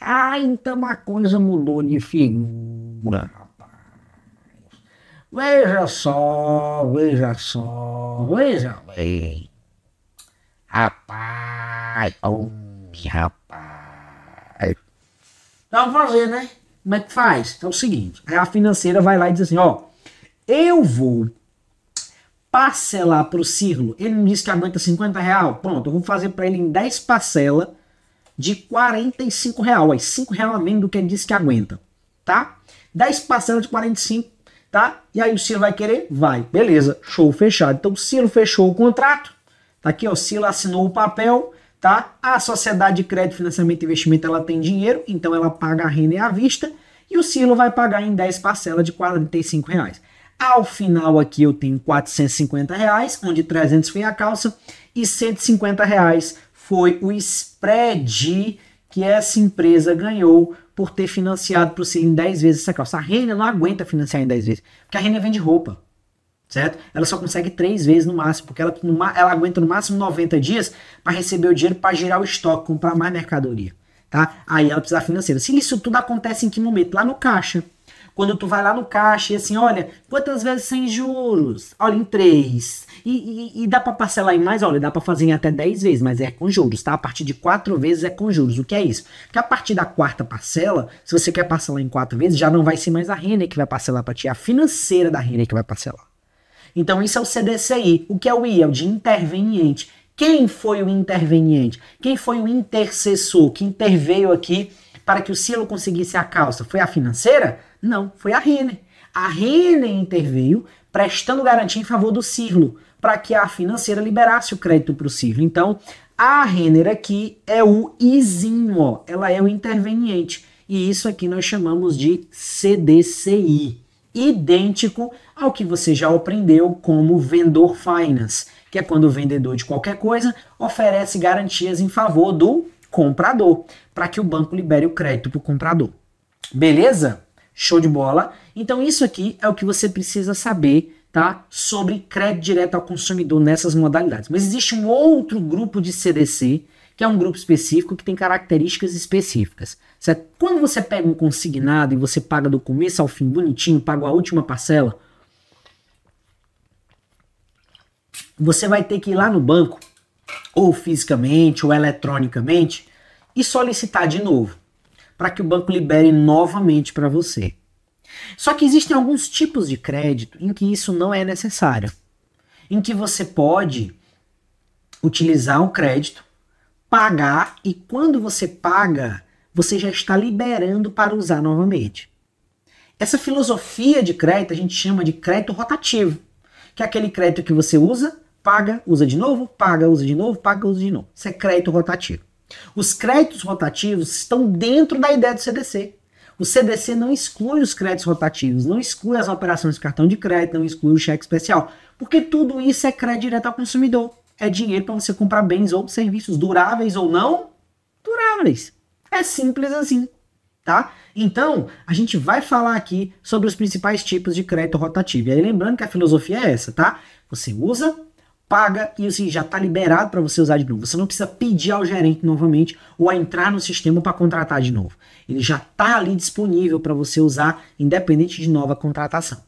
Ah, então a coisa mudou de figura, rapaz. Veja só, veja só, veja bem. Rapaz, homem, rapaz. Então vamos fazer, né? Como é que faz? Então é o seguinte, a financeira vai lá e diz assim, ó, eu vou parcelar pro Cirlo. Ele me disse que aguenta 50 reais. Pronto, eu vou fazer para ele em 10 parcelas de R$ reais 5 reais a menos do que ele disse que aguenta, tá? 10 parcelas de 45, tá? E aí o Ciro vai querer? Vai. Beleza, show fechado. Então o Ciro fechou o contrato, tá aqui, ó, o Ciro assinou o papel, tá? A sociedade de crédito, financiamento e investimento, ela tem dinheiro, então ela paga a renda à vista e o Ciro vai pagar em 10 parcelas de 45 reais Ao final aqui eu tenho 450 reais, onde 300 foi a calça e 150 reais foi o spread que essa empresa ganhou por ter financiado para o em 10 vezes essa calça. A Renner não aguenta financiar em 10 vezes, porque a Renner vende roupa, certo? Ela só consegue 3 vezes no máximo, porque ela, ela aguenta no máximo 90 dias para receber o dinheiro para girar o estoque, comprar mais mercadoria, tá? Aí ela precisa financeira. Se isso tudo acontece em que momento? Lá no caixa. Quando tu vai lá no caixa e assim, olha, quantas vezes sem juros? Olha, em três. E, e, e dá para parcelar em mais? Olha, dá para fazer em até dez vezes, mas é com juros, tá? A partir de quatro vezes é com juros. O que é isso? Porque a partir da quarta parcela, se você quer parcelar em quatro vezes, já não vai ser mais a Renner que vai parcelar para ti, é a financeira da Renner que vai parcelar. Então isso é o CDCI. O que é o I? É o de interveniente. Quem foi o interveniente? Quem foi o intercessor que interveio aqui para que o silo conseguisse a calça? Foi a financeira? Não, foi a Renner. A Renner interveio, prestando garantia em favor do Cirlo, para que a financeira liberasse o crédito para o Cirlo. Então, a Renner aqui é o izinho, ó, ela é o interveniente. E isso aqui nós chamamos de CDCI, idêntico ao que você já aprendeu como vendor finance, que é quando o vendedor de qualquer coisa oferece garantias em favor do comprador, para que o banco libere o crédito para o comprador. Beleza? Show de bola. Então isso aqui é o que você precisa saber, tá? Sobre crédito direto ao consumidor nessas modalidades. Mas existe um outro grupo de CDC, que é um grupo específico que tem características específicas. Certo? Quando você pega um consignado e você paga do começo ao fim bonitinho, paga a última parcela, você vai ter que ir lá no banco, ou fisicamente, ou eletronicamente, e solicitar de novo para que o banco libere novamente para você. Só que existem alguns tipos de crédito em que isso não é necessário, em que você pode utilizar o crédito, pagar e quando você paga, você já está liberando para usar novamente. Essa filosofia de crédito a gente chama de crédito rotativo, que é aquele crédito que você usa, paga, usa de novo, paga, usa de novo, paga, usa de novo. Isso é crédito rotativo. Os créditos rotativos estão dentro da ideia do CDC. O CDC não exclui os créditos rotativos, não exclui as operações de cartão de crédito, não exclui o cheque especial, porque tudo isso é crédito direto ao consumidor. É dinheiro para você comprar bens ou serviços duráveis ou não duráveis. É simples assim, tá? Então, a gente vai falar aqui sobre os principais tipos de crédito rotativo. E aí, lembrando que a filosofia é essa, tá? Você usa paga e assim já está liberado para você usar de novo. Você não precisa pedir ao gerente novamente ou a entrar no sistema para contratar de novo. Ele já está ali disponível para você usar, independente de nova contratação.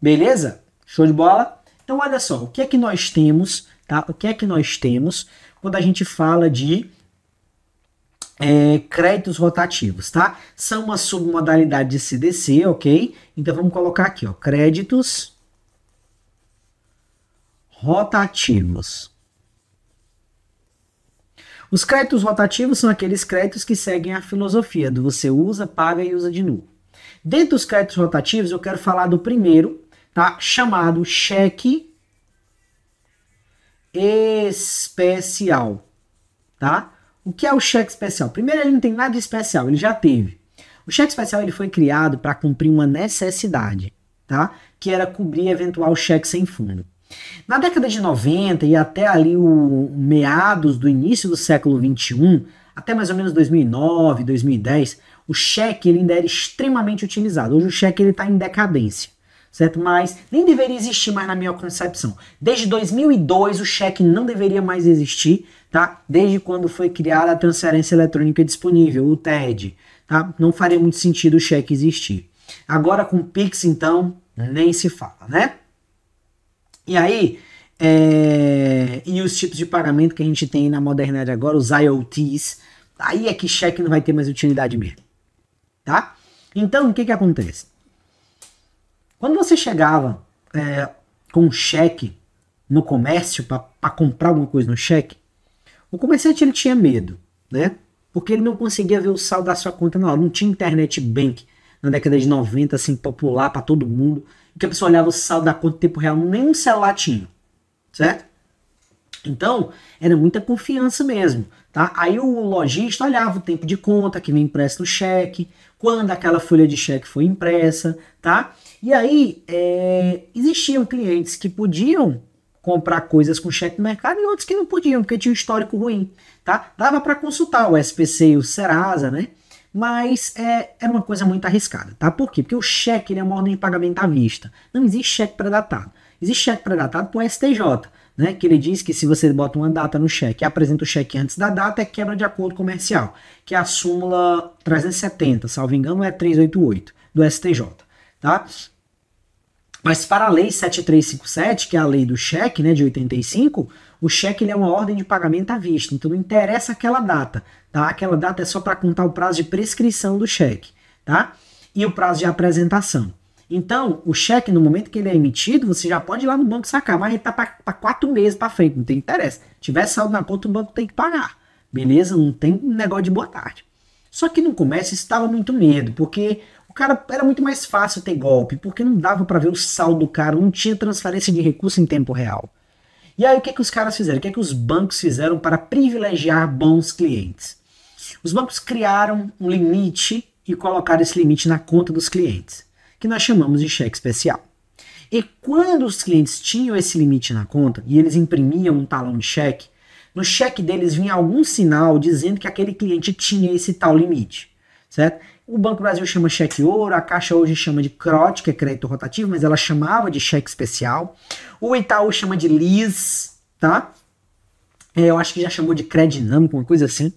Beleza? Show de bola? Então olha só, o que é que nós temos, tá? O que é que nós temos quando a gente fala de é, créditos rotativos, tá? São uma submodalidade de CDC, ok? Então vamos colocar aqui, ó, créditos rotativos. Os créditos rotativos são aqueles créditos que seguem a filosofia do você usa, paga e usa de novo. Dentro dos créditos rotativos, eu quero falar do primeiro, tá? Chamado cheque especial, tá? O que é o cheque especial? Primeiro, ele não tem nada de especial, ele já teve. O cheque especial ele foi criado para cumprir uma necessidade, tá? Que era cobrir eventual cheque sem fundo. Na década de 90 e até ali o meados do início do século 21, até mais ou menos 2009, 2010, o cheque ele ainda era extremamente utilizado. Hoje o cheque ele está em decadência, certo? Mas nem deveria existir mais na minha concepção. Desde 2002 o cheque não deveria mais existir, tá? Desde quando foi criada a transferência eletrônica disponível, o TED, tá? Não faria muito sentido o cheque existir. Agora com o Pix então nem se fala, né? E aí, é, e os tipos de pagamento que a gente tem na modernidade agora, os IoTs, aí é que cheque não vai ter mais utilidade mesmo, tá? Então, o que que acontece? Quando você chegava é, com um cheque no comércio para comprar alguma coisa no cheque, o comerciante ele tinha medo, né? Porque ele não conseguia ver o saldo da sua conta na hora, não tinha internet bank na década de 90 assim popular para todo mundo que a pessoa olhava o saldo da conta em tempo real, nem um celular tinha, certo? Então, era muita confiança mesmo, tá? Aí o lojista olhava o tempo de conta que vem impresso no cheque, quando aquela folha de cheque foi impressa, tá? E aí, é, existiam clientes que podiam comprar coisas com cheque no mercado e outros que não podiam, porque tinha um histórico ruim, tá? Dava para consultar o SPC e o Serasa, né? mas é, era é uma coisa muito arriscada, tá? Por quê? Porque o cheque ele é uma ordem de pagamento à vista. Não existe cheque pré-datado. Existe cheque pré-datado para o STJ, né? Que ele diz que se você bota uma data no cheque e apresenta o cheque antes da data, é quebra de acordo comercial, que é a súmula 370, salvo engano, é 388 do STJ, tá? Mas para a lei 7357, que é a lei do cheque, né, de 85, o cheque é uma ordem de pagamento à vista, então não interessa aquela data, tá? Aquela data é só para contar o prazo de prescrição do cheque, tá? E o prazo de apresentação. Então, o cheque, no momento que ele é emitido, você já pode ir lá no banco sacar, mas ele tá para quatro meses para frente, não tem interesse. Se tiver saldo na conta, o banco tem que pagar. Beleza? Não tem negócio de boa tarde. Só que no comércio estava muito medo, porque o cara era muito mais fácil ter golpe, porque não dava para ver o saldo do cara, não tinha transferência de recurso em tempo real. E aí o que, é que os caras fizeram? O que, é que os bancos fizeram para privilegiar bons clientes? Os bancos criaram um limite e colocaram esse limite na conta dos clientes, que nós chamamos de cheque especial. E quando os clientes tinham esse limite na conta e eles imprimiam um talão de cheque, no cheque deles vinha algum sinal dizendo que aquele cliente tinha esse tal limite, certo? O Banco Brasil chama cheque ouro, a Caixa hoje chama de CROT, que é crédito rotativo, mas ela chamava de cheque especial. O Itaú chama de LIS, tá? É, eu acho que já chamou de crédito dinâmico, uma coisa assim.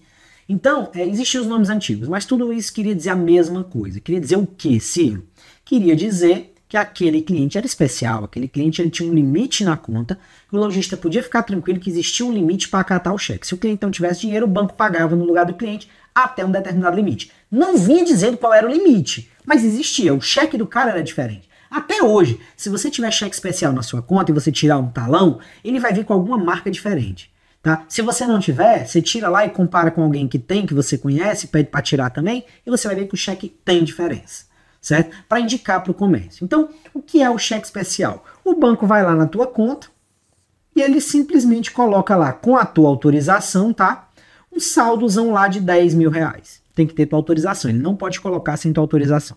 Então, é, existiam os nomes antigos, mas tudo isso queria dizer a mesma coisa. Queria dizer o quê, Ciro? Queria dizer que aquele cliente era especial, aquele cliente ele tinha um limite na conta, que o lojista podia ficar tranquilo que existia um limite para acatar o cheque. Se o cliente não tivesse dinheiro, o banco pagava no lugar do cliente até um determinado limite. Não vinha dizendo qual era o limite, mas existia, o cheque do cara era diferente. Até hoje, se você tiver cheque especial na sua conta e você tirar um talão, ele vai vir com alguma marca diferente. Tá? Se você não tiver, você tira lá e compara com alguém que tem, que você conhece, pede para tirar também, e você vai ver que o cheque tem diferença certo? Para indicar para o comércio. Então, o que é o cheque especial? O banco vai lá na tua conta e ele simplesmente coloca lá, com a tua autorização, tá? Um saldozão lá de 10 mil reais. Tem que ter tua autorização, ele não pode colocar sem tua autorização.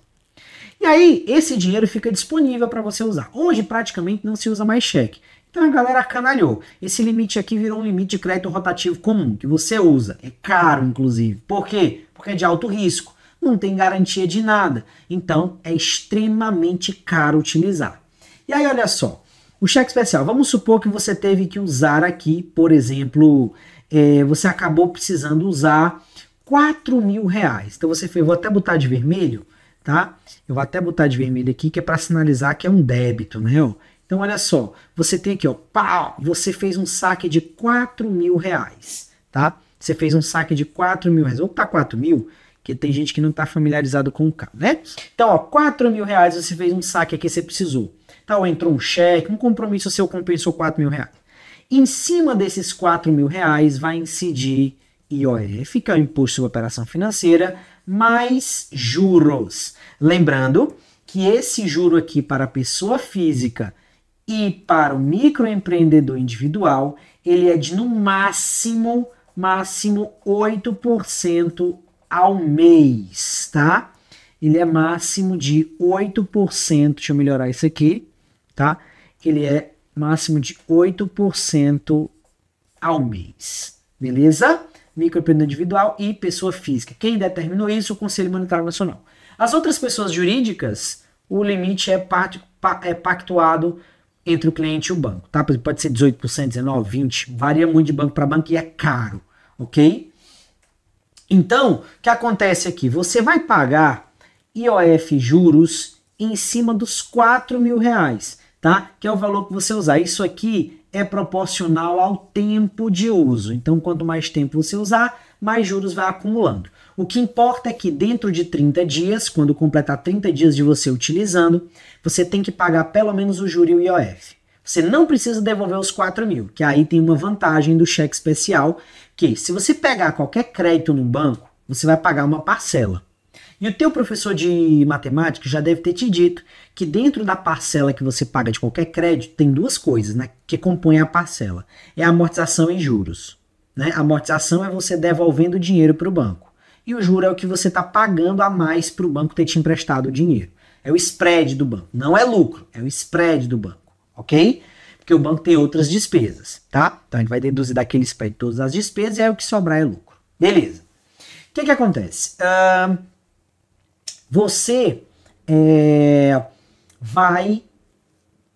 E aí, esse dinheiro fica disponível para você usar. Hoje, praticamente, não se usa mais cheque. Então a galera canalhou. Esse limite aqui virou um limite de crédito rotativo comum, que você usa. É caro, inclusive. Por quê? Porque é de alto risco não tem garantia de nada. Então é extremamente caro utilizar. E aí, olha só, o cheque especial. Vamos supor que você teve que usar aqui, por exemplo, é, você acabou precisando usar 4 mil reais. Então você fez, vou até botar de vermelho, tá? Eu vou até botar de vermelho aqui, que é para sinalizar que é um débito, né? Então olha só, você tem aqui, ó, pau, você fez um saque de 4 mil reais, tá? Você fez um saque de 4 mil reais. Vamos botar 4 mil? que tem gente que não está familiarizado com o carro, né? Então, ó, 4 mil reais você fez um saque aqui, você precisou. Tal, entrou um cheque, um compromisso seu compensou 4 mil reais. Em cima desses 4 mil reais vai incidir IOF, que é o Imposto sobre Operação Financeira, mais juros. Lembrando que esse juro aqui para a pessoa física e para o microempreendedor individual, ele é de no máximo, máximo 8% ao mês, tá? Ele é máximo de 8%, deixa eu melhorar isso aqui, tá? Ele é máximo de 8% ao mês, beleza? Microempreendedor individual e pessoa física. Quem determinou isso? É o Conselho Monetário Nacional. As outras pessoas jurídicas, o limite é, é pactuado entre o cliente e o banco, tá? Pode ser 18%, 19%, 20%, varia muito de banco para banco e é caro, ok? Então, o que acontece aqui? Você vai pagar IOF juros em cima dos 4 mil reais, tá? Que é o valor que você usar. Isso aqui é proporcional ao tempo de uso. Então, quanto mais tempo você usar, mais juros vai acumulando. O que importa é que dentro de 30 dias, quando completar 30 dias de você utilizando, você tem que pagar pelo menos o juro e o IOF. Você não precisa devolver os 4 mil, que aí tem uma vantagem do cheque especial, que se você pegar qualquer crédito no banco, você vai pagar uma parcela. E o teu professor de matemática já deve ter te dito que dentro da parcela que você paga de qualquer crédito tem duas coisas, né, que compõem a parcela. É a amortização e juros, né? A amortização é você devolvendo o dinheiro para o banco. E o juro é o que você está pagando a mais para o banco ter te emprestado o dinheiro. É o spread do banco, não é lucro, é o spread do banco, OK? porque o banco tem outras despesas, tá? Então a gente vai deduzir daquele spread todas as despesas e aí o que sobrar é lucro. Beleza. O que, que acontece? Uh, você é, vai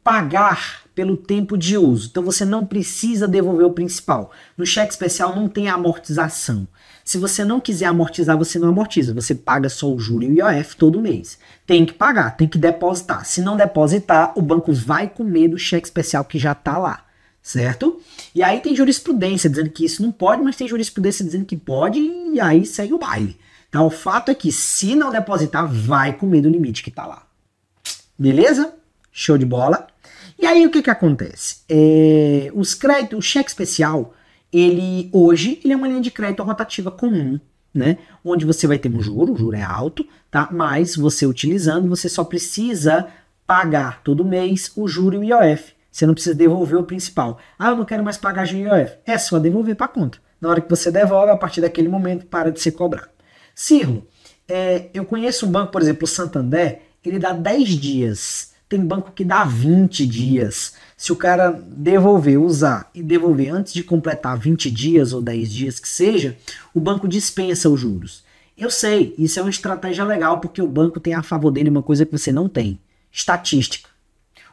pagar pelo tempo de uso. Então você não precisa devolver o principal. No cheque especial não tem amortização. Se você não quiser amortizar, você não amortiza. Você paga só o juro e o IOF todo mês. Tem que pagar, tem que depositar. Se não depositar, o banco vai comer do cheque especial que já está lá. Certo? E aí tem jurisprudência dizendo que isso não pode, mas tem jurisprudência dizendo que pode, e aí segue o baile. Então o fato é que se não depositar, vai comer do limite que está lá. Beleza? Show de bola! E aí o que que acontece? É, os créditos, o cheque especial, ele hoje ele é uma linha de crédito rotativa comum, né? Onde você vai ter um juro, o juro é alto, tá? Mas você utilizando, você só precisa pagar todo mês o juro e o IOF. Você não precisa devolver o principal. Ah, eu não quero mais pagar o IOF. É só devolver para a conta. Na hora que você devolve, a partir daquele momento para de ser cobrado. Cirlo, é, eu conheço um banco, por exemplo, o Santander, ele dá 10 dias tem banco que dá 20 dias. Se o cara devolver, usar e devolver antes de completar 20 dias ou 10 dias que seja, o banco dispensa os juros. Eu sei, isso é uma estratégia legal porque o banco tem a favor dele uma coisa que você não tem: estatística.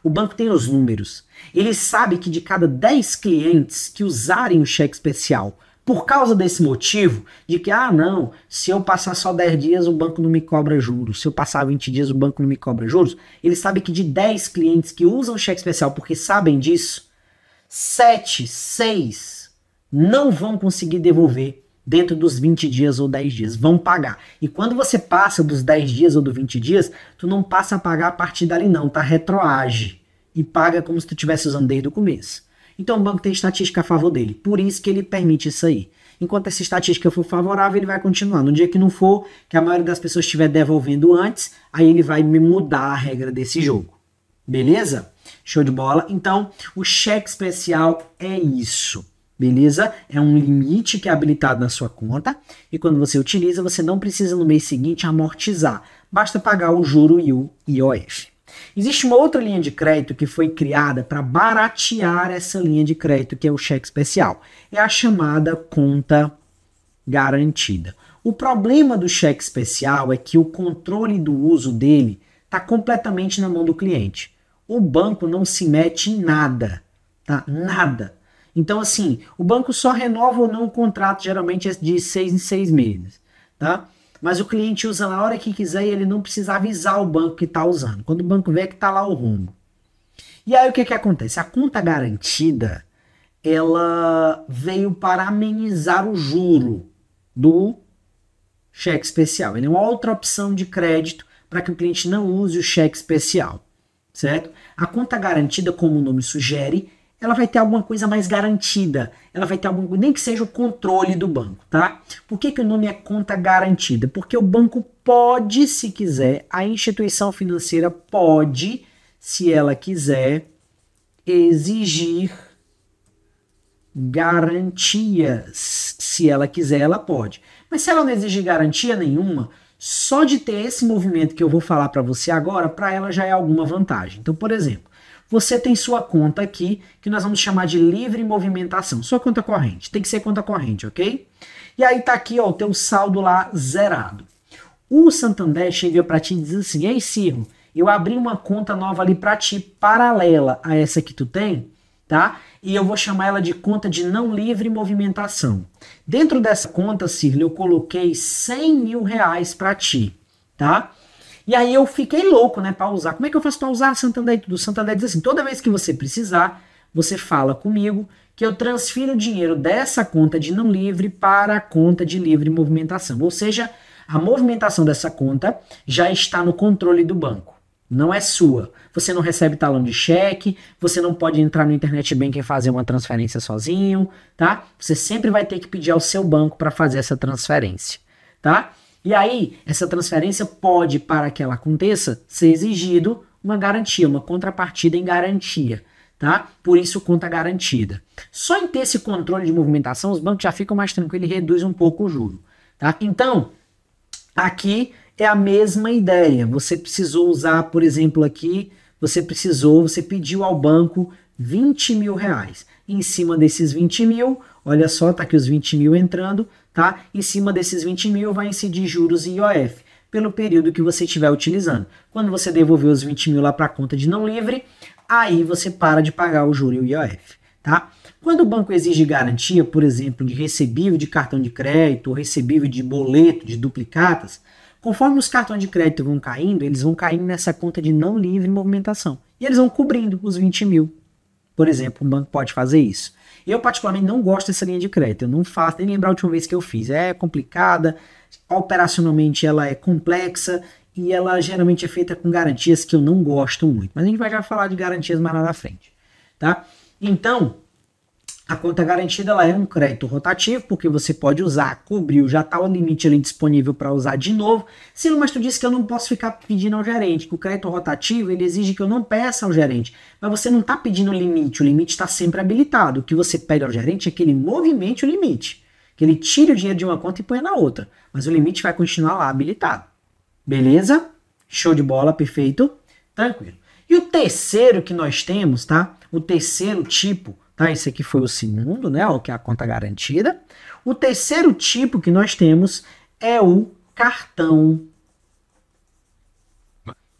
O banco tem os números. Ele sabe que de cada 10 clientes que usarem o cheque especial por causa desse motivo de que, ah, não, se eu passar só 10 dias, o banco não me cobra juros. Se eu passar 20 dias, o banco não me cobra juros. Ele sabe que de 10 clientes que usam cheque especial porque sabem disso, 7, 6 não vão conseguir devolver dentro dos 20 dias ou 10 dias. Vão pagar. E quando você passa dos 10 dias ou dos 20 dias, tu não passa a pagar a partir dali não, tá? Retroage. E paga como se tu estivesse usando desde o começo. Então o banco tem estatística a favor dele. Por isso que ele permite isso aí. Enquanto essa estatística for favorável, ele vai continuar. No dia que não for, que a maioria das pessoas estiver devolvendo antes, aí ele vai me mudar a regra desse jogo. Beleza? Show de bola. Então, o cheque especial é isso. Beleza? É um limite que é habilitado na sua conta e quando você utiliza, você não precisa no mês seguinte amortizar. Basta pagar o juro e o IOF. Existe uma outra linha de crédito que foi criada para baratear essa linha de crédito, que é o cheque especial. É a chamada conta garantida. O problema do cheque especial é que o controle do uso dele está completamente na mão do cliente. O banco não se mete em nada, tá? Nada. Então, assim, o banco só renova ou não o contrato, geralmente é de seis em seis meses, tá? mas o cliente usa na hora que quiser e ele não precisa avisar o banco que está usando. Quando o banco vê que está lá o rombo. E aí o que, que acontece? A conta garantida ela veio para amenizar o juro do cheque especial. Ele é uma outra opção de crédito para que o cliente não use o cheque especial, certo? A conta garantida, como o nome sugere, ela vai ter alguma coisa mais garantida. Ela vai ter algum, nem que seja o controle do banco, tá? Por que, que o nome é conta garantida? Porque o banco pode, se quiser, a instituição financeira pode, se ela quiser, exigir garantias. Se ela quiser, ela pode. Mas se ela não exigir garantia nenhuma, só de ter esse movimento que eu vou falar para você agora, para ela já é alguma vantagem. Então, por exemplo, você tem sua conta aqui, que nós vamos chamar de livre movimentação, sua conta corrente. Tem que ser conta corrente, ok? E aí tá aqui, ó, o teu saldo lá zerado. O Santander chega para ti e diz assim: "Ei, Cirro, eu abri uma conta nova ali para ti, paralela a essa que tu tem, tá? E eu vou chamar ela de conta de não livre movimentação. Dentro dessa conta, Cirlo, eu coloquei 100 mil reais para ti, tá? E aí eu fiquei louco, né, para usar. Como é que eu faço para usar Santander tudo? Santander diz assim: toda vez que você precisar, você fala comigo que eu transfiro o dinheiro dessa conta de não livre para a conta de livre movimentação. Ou seja, a movimentação dessa conta já está no controle do banco. Não é sua. Você não recebe talão de cheque, você não pode entrar no internet banking e fazer uma transferência sozinho, tá? Você sempre vai ter que pedir ao seu banco para fazer essa transferência, tá? E aí, essa transferência pode, para que ela aconteça, ser exigido uma garantia, uma contrapartida em garantia, tá? Por isso, conta garantida. Só em ter esse controle de movimentação, os bancos já ficam mais tranquilos e reduzem um pouco o juro, tá? Então, aqui é a mesma ideia. Você precisou usar, por exemplo, aqui, você precisou, você pediu ao banco 20 mil reais. Em cima desses 20 mil, olha só, tá aqui os 20 mil entrando, tá? Em cima desses 20 mil vai incidir juros e IOF pelo período que você estiver utilizando. Quando você devolver os 20 mil lá para a conta de não livre, aí você para de pagar o juro e o IOF, tá? Quando o banco exige garantia, por exemplo, de recebível de cartão de crédito ou recebível de boleto, de duplicatas, conforme os cartões de crédito vão caindo, eles vão caindo nessa conta de não livre movimentação. E eles vão cobrindo os 20 mil. Por exemplo, o banco pode fazer isso. Eu, particularmente, não gosto dessa linha de crédito. Eu não faço, nem lembrar a última vez que eu fiz. É complicada, operacionalmente ela é complexa e ela geralmente é feita com garantias que eu não gosto muito. Mas a gente vai já falar de garantias mais lá na frente, tá? Então, a conta garantida ela é um crédito rotativo, porque você pode usar, cobriu, já está o limite ali disponível para usar de novo. Silo, mas tu disse que eu não posso ficar pedindo ao gerente, que o crédito rotativo ele exige que eu não peça ao gerente. Mas você não está pedindo limite, o limite está sempre habilitado. O que você pede ao gerente é que ele movimente o limite, que ele tire o dinheiro de uma conta e ponha na outra. Mas o limite vai continuar lá habilitado. Beleza? Show de bola, perfeito? Tranquilo. E o terceiro que nós temos, tá? O terceiro tipo tá esse aqui foi o segundo, né? O que é a conta garantida. O terceiro tipo que nós temos é o cartão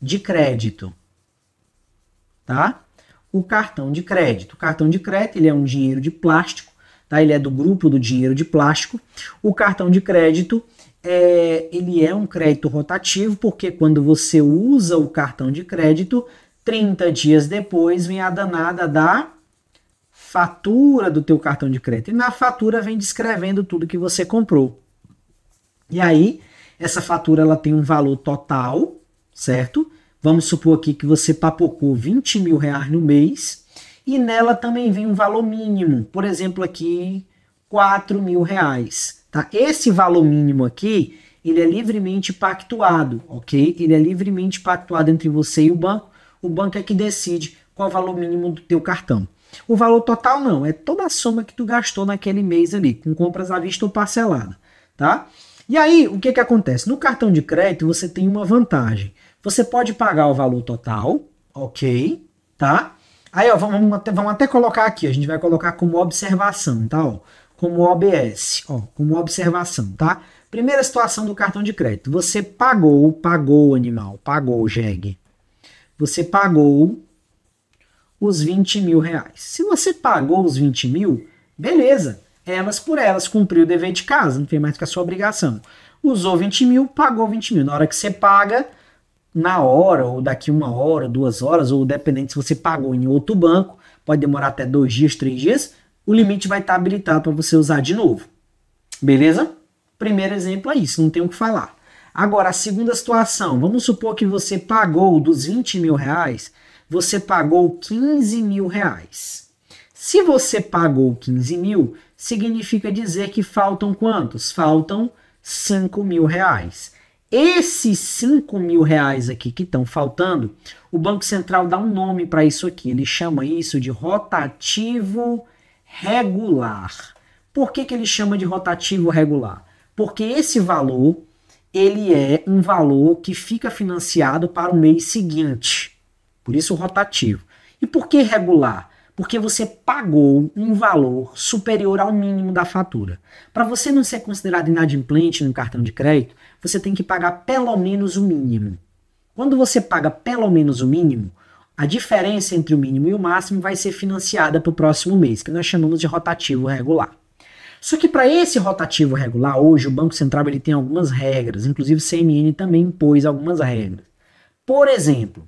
de crédito. Tá? O cartão de crédito. O cartão de crédito ele é um dinheiro de plástico, tá? Ele é do grupo do dinheiro de plástico. O cartão de crédito é, ele é um crédito rotativo, porque quando você usa o cartão de crédito, 30 dias depois vem a danada da fatura do teu cartão de crédito. E na fatura vem descrevendo tudo que você comprou. E aí, essa fatura ela tem um valor total, certo? Vamos supor aqui que você papocou 20 mil reais no mês e nela também vem um valor mínimo, por exemplo aqui 4 mil reais, tá? Esse valor mínimo aqui, ele é livremente pactuado, ok? Ele é livremente pactuado entre você e o banco. O banco é que decide qual é o valor mínimo do teu cartão. O valor total não, é toda a soma que tu gastou naquele mês ali, com compras à vista ou parcelada, tá? E aí, o que que acontece? No cartão de crédito você tem uma vantagem. Você pode pagar o valor total, ok, tá? Aí, ó, vamos até, vamos até colocar aqui, a gente vai colocar como observação, tá? Ó, como OBS, ó, como observação, tá? Primeira situação do cartão de crédito. Você pagou, pagou, animal, pagou, jegue. Você pagou os 20 mil reais. Se você pagou os 20 mil, beleza. É elas por elas cumpriu o dever de casa, não tem mais que a sua obrigação. Usou 20 mil, pagou 20 mil. Na hora que você paga, na hora, ou daqui uma hora, duas horas, ou dependendo se você pagou em outro banco, pode demorar até dois dias, três dias, o limite vai estar tá habilitado para você usar de novo. Beleza? Primeiro exemplo é isso, não tem o que falar. Agora, a segunda situação, vamos supor que você pagou dos 20 mil reais você pagou 15 mil reais. Se você pagou 15 mil, significa dizer que faltam quantos? Faltam 5 mil reais. Esses 5 mil reais aqui que estão faltando, o Banco Central dá um nome para isso aqui. Ele chama isso de rotativo regular. Por que, que ele chama de rotativo regular? Porque esse valor ele é um valor que fica financiado para o mês seguinte. Por isso rotativo. E por que regular? Porque você pagou um valor superior ao mínimo da fatura. Para você não ser considerado inadimplente no cartão de crédito, você tem que pagar pelo menos o mínimo. Quando você paga pelo menos o mínimo, a diferença entre o mínimo e o máximo vai ser financiada para o próximo mês, que nós chamamos de rotativo regular. Só que para esse rotativo regular, hoje o Banco Central ele tem algumas regras, inclusive o CMN também impôs algumas regras. Por exemplo,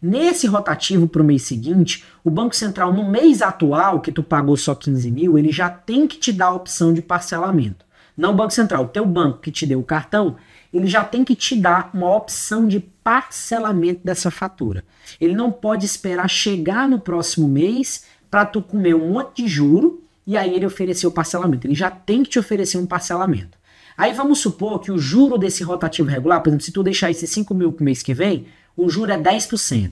Nesse rotativo para o mês seguinte, o Banco Central, no mês atual, que tu pagou só 15 mil, ele já tem que te dar a opção de parcelamento. Não o Banco Central, o teu banco que te deu o cartão, ele já tem que te dar uma opção de parcelamento dessa fatura. Ele não pode esperar chegar no próximo mês para tu comer um monte de juro e aí ele oferecer o parcelamento. Ele já tem que te oferecer um parcelamento. Aí vamos supor que o juro desse rotativo regular, por exemplo, se tu deixar esse 5 mil o mês que vem, o juro é 10%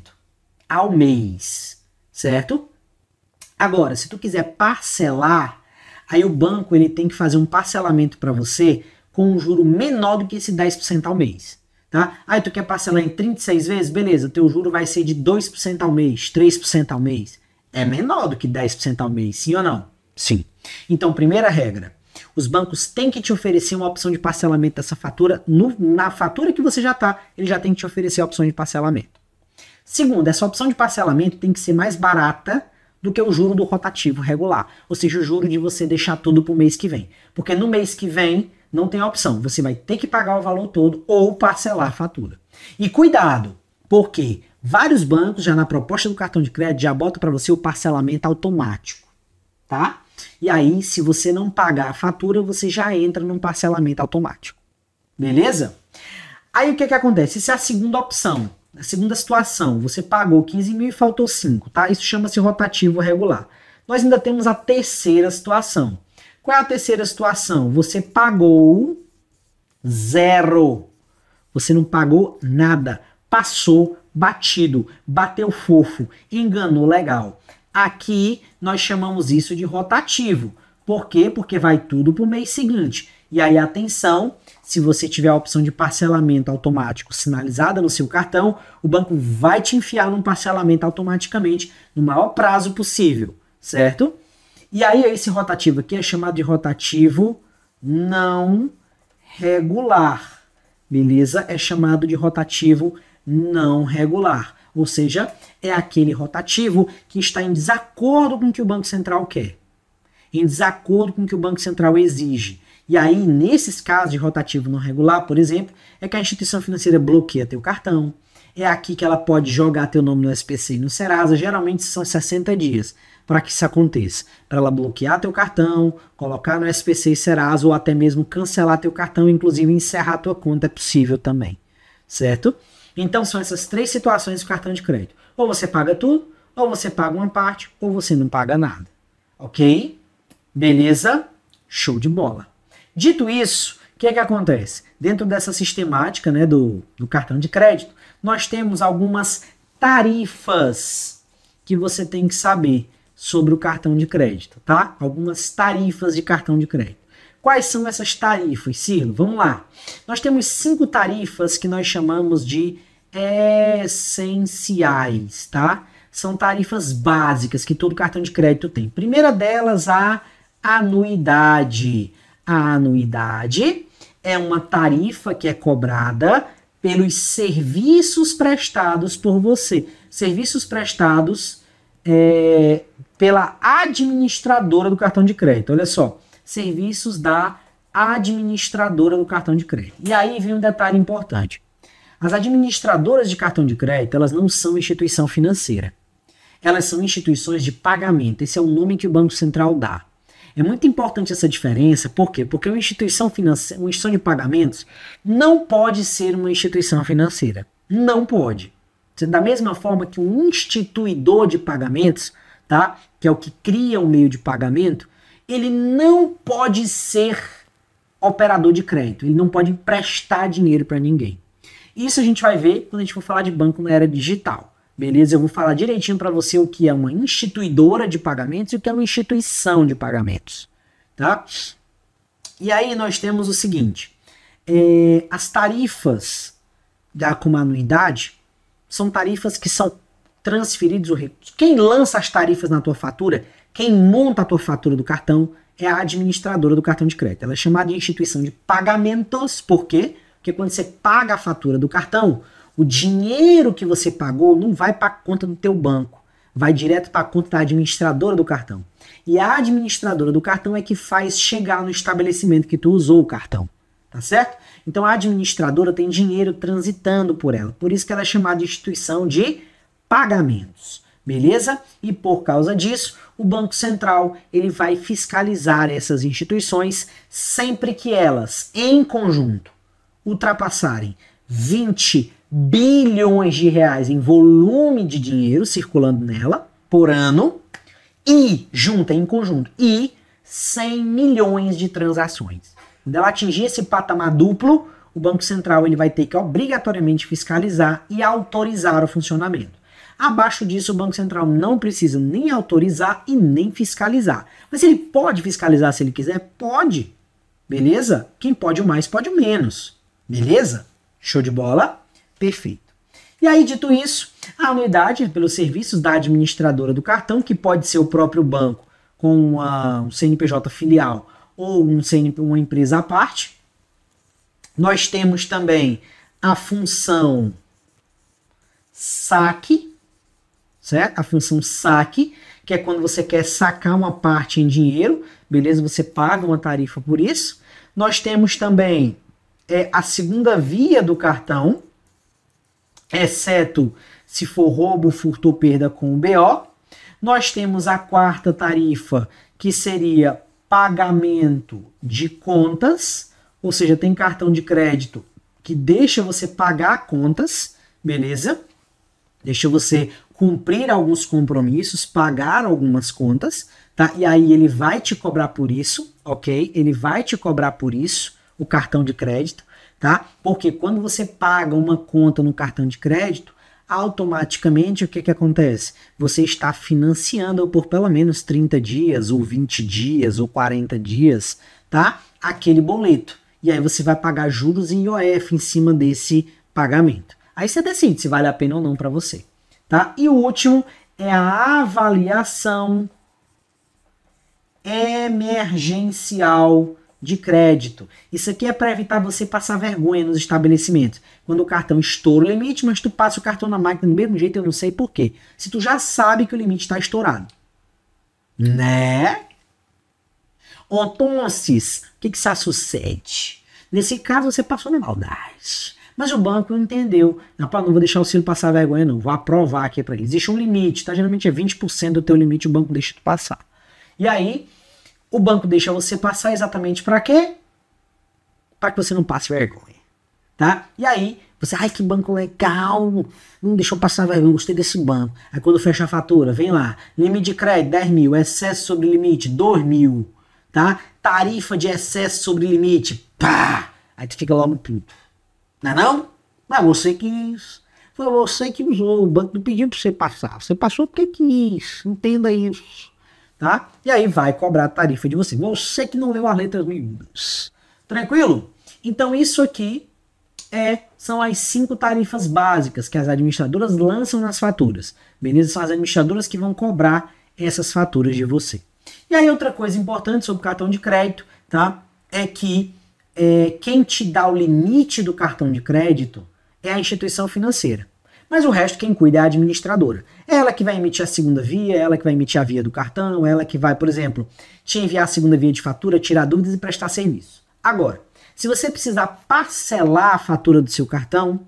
ao mês, certo? Agora, se tu quiser parcelar, aí o banco ele tem que fazer um parcelamento para você com um juro menor do que esse 10% ao mês. Tá? Aí tu quer parcelar em 36 vezes, beleza, teu juro vai ser de 2% ao mês, 3% ao mês. É menor do que 10% ao mês, sim ou não? Sim. Então, primeira regra, os bancos têm que te oferecer uma opção de parcelamento dessa fatura. No, na fatura que você já está, ele já tem que te oferecer a opção de parcelamento. Segundo, essa opção de parcelamento tem que ser mais barata do que o juro do rotativo regular, ou seja, o juro de você deixar tudo para o mês que vem. Porque no mês que vem não tem opção, você vai ter que pagar o valor todo ou parcelar a fatura. E cuidado, porque vários bancos já na proposta do cartão de crédito já botam para você o parcelamento automático, tá? E aí, se você não pagar a fatura, você já entra num parcelamento automático. Beleza? Aí o que, que acontece? Essa é a segunda opção. A segunda situação, você pagou 15 mil e faltou 5, tá? Isso chama-se rotativo regular. Nós ainda temos a terceira situação. Qual é a terceira situação? Você pagou zero. Você não pagou nada. Passou batido, bateu fofo, enganou legal. Aqui nós chamamos isso de rotativo. Por quê? Porque vai tudo para o mês seguinte. E aí, atenção, se você tiver a opção de parcelamento automático sinalizada no seu cartão, o banco vai te enfiar num parcelamento automaticamente no maior prazo possível, certo? E aí, esse rotativo aqui é chamado de rotativo não regular, beleza? É chamado de rotativo não regular ou seja, é aquele rotativo que está em desacordo com o que o Banco Central quer, em desacordo com o que o Banco Central exige. E aí, nesses casos de rotativo não regular, por exemplo, é que a instituição financeira bloqueia teu cartão, é aqui que ela pode jogar teu nome no SPC e no Serasa, geralmente são 60 dias para que isso aconteça, para ela bloquear teu cartão, colocar no SPC e Serasa ou até mesmo cancelar teu cartão, inclusive encerrar tua conta é possível também, certo? Então são essas três situações do cartão de crédito. Ou você paga tudo, ou você paga uma parte, ou você não paga nada. Ok? Beleza? Show de bola. Dito isso, o que, é que acontece? Dentro dessa sistemática né, do, do cartão de crédito, nós temos algumas tarifas que você tem que saber sobre o cartão de crédito, tá? Algumas tarifas de cartão de crédito. Quais são essas tarifas, Cirlo? Vamos lá. Nós temos cinco tarifas que nós chamamos de essenciais, tá? São tarifas básicas que todo cartão de crédito tem. Primeira delas, a anuidade. A anuidade é uma tarifa que é cobrada pelos serviços prestados por você. Serviços prestados é, pela administradora do cartão de crédito. Olha só, serviços da administradora do cartão de crédito. E aí vem um detalhe importante. As administradoras de cartão de crédito, elas não são instituição financeira. Elas são instituições de pagamento. Esse é o nome que o Banco Central dá. É muito importante essa diferença, por quê? Porque uma instituição financeira, uma instituição de pagamentos não pode ser uma instituição financeira. Não pode. Da mesma forma que um instituidor de pagamentos, tá? Que é o que cria o um meio de pagamento, ele não pode ser operador de crédito, ele não pode emprestar dinheiro para ninguém. Isso a gente vai ver quando a gente for falar de banco na era digital. Beleza? Eu vou falar direitinho para você o que é uma instituidora de pagamentos e o que é uma instituição de pagamentos. Tá? E aí nós temos o seguinte: é, as tarifas da comanuidade anuidade são tarifas que são transferidas ou Quem lança as tarifas na tua fatura, quem monta a tua fatura do cartão é a administradora do cartão de crédito. Ela é chamada de instituição de pagamentos, por quê? Porque quando você paga a fatura do cartão, o dinheiro que você pagou não vai para a conta do teu banco, vai direto para a conta da administradora do cartão. E a administradora do cartão é que faz chegar no estabelecimento que tu usou o cartão, tá certo? Então a administradora tem dinheiro transitando por ela, por isso que ela é chamada de instituição de pagamentos, beleza? E por causa disso, o Banco Central ele vai fiscalizar essas instituições sempre que elas, em conjunto, ultrapassarem 20 bilhões de reais em volume de dinheiro circulando nela por ano e junta em conjunto e 100 milhões de transações. Quando ela atingir esse patamar duplo, o Banco Central ele vai ter que obrigatoriamente fiscalizar e autorizar o funcionamento. Abaixo disso, o Banco Central não precisa nem autorizar e nem fiscalizar. Mas ele pode fiscalizar se ele quiser? Pode. Beleza? Quem pode o mais, pode o menos. Beleza? Show de bola? Perfeito. E aí, dito isso, a anuidade é pelos serviços da administradora do cartão, que pode ser o próprio banco com uma, um CNPJ filial ou um CNP, uma empresa à parte. Nós temos também a função saque, certo? A função saque, que é quando você quer sacar uma parte em dinheiro, beleza? Você paga uma tarifa por isso. Nós temos também é, a segunda via do cartão, exceto se for roubo, furto ou perda com o BO. Nós temos a quarta tarifa, que seria pagamento de contas, ou seja, tem cartão de crédito que deixa você pagar contas, beleza? Deixa você cumprir alguns compromissos, pagar algumas contas, tá? E aí ele vai te cobrar por isso, ok? Ele vai te cobrar por isso o cartão de crédito, tá? Porque quando você paga uma conta no cartão de crédito, automaticamente o que, que acontece? Você está financiando por pelo menos 30 dias, ou 20 dias, ou 40 dias, tá? Aquele boleto. E aí você vai pagar juros em IOF em cima desse pagamento. Aí você decide se vale a pena ou não para você, tá? E o último é a avaliação emergencial de crédito. Isso aqui é para evitar você passar vergonha nos estabelecimentos. Quando o cartão estoura o limite, mas tu passa o cartão na máquina do mesmo jeito, eu não sei porquê. Se tu já sabe que o limite está estourado. Né? Otonces, o que, que se sucede? Nesse caso, você passou na maldade. Mas o banco entendeu. não vou deixar o Ciro passar vergonha, não. Vou aprovar aqui para ele. Existe um limite, tá? Geralmente é 20% do teu limite, o banco deixa tu passar. E aí, o banco deixa você passar exatamente para quê? Para que você não passe vergonha, tá? E aí, você, ai que banco legal, não deixou passar vergonha, gostei desse banco. Aí quando fecha a fatura, vem lá, limite de crédito 10 mil, excesso sobre limite 2 mil, tá? Tarifa de excesso sobre limite, pá! Aí tu fica logo puto. Não é não? Mas é você que quis. Foi você que usou, o banco não pediu pra você passar. Você passou porque quis, entenda isso tá? E aí vai cobrar a tarifa de você. Você que não leu as letras miúdas. Tranquilo? Então isso aqui é, são as cinco tarifas básicas que as administradoras lançam nas faturas. Beleza? São as administradoras que vão cobrar essas faturas de você. E aí outra coisa importante sobre o cartão de crédito, tá? É que é, quem te dá o limite do cartão de crédito é a instituição financeira mas o resto quem cuida é a administradora. Ela que vai emitir a segunda via, ela que vai emitir a via do cartão, ela que vai, por exemplo, te enviar a segunda via de fatura, tirar dúvidas e prestar serviço. Agora, se você precisar parcelar a fatura do seu cartão,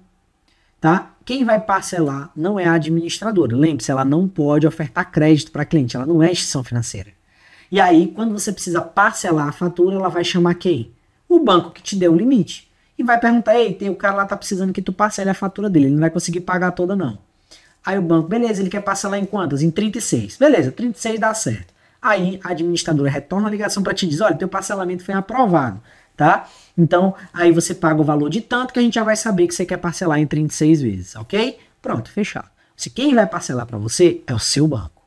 tá? Quem vai parcelar não é a administradora. Lembre-se, ela não pode ofertar crédito para cliente, ela não é instituição financeira. E aí, quando você precisa parcelar a fatura, ela vai chamar quem? O banco que te deu o limite e vai perguntar: ei, tem, o cara lá tá precisando que tu parcele a fatura dele, ele não vai conseguir pagar toda, não. Aí o banco, beleza, ele quer parcelar em quantas? Em 36. Beleza, 36 dá certo. Aí a administradora retorna a ligação para te dizer: olha, teu parcelamento foi aprovado, tá? Então, aí você paga o valor de tanto que a gente já vai saber que você quer parcelar em 36 vezes, ok? Pronto, fechado. Se quem vai parcelar para você é o seu banco.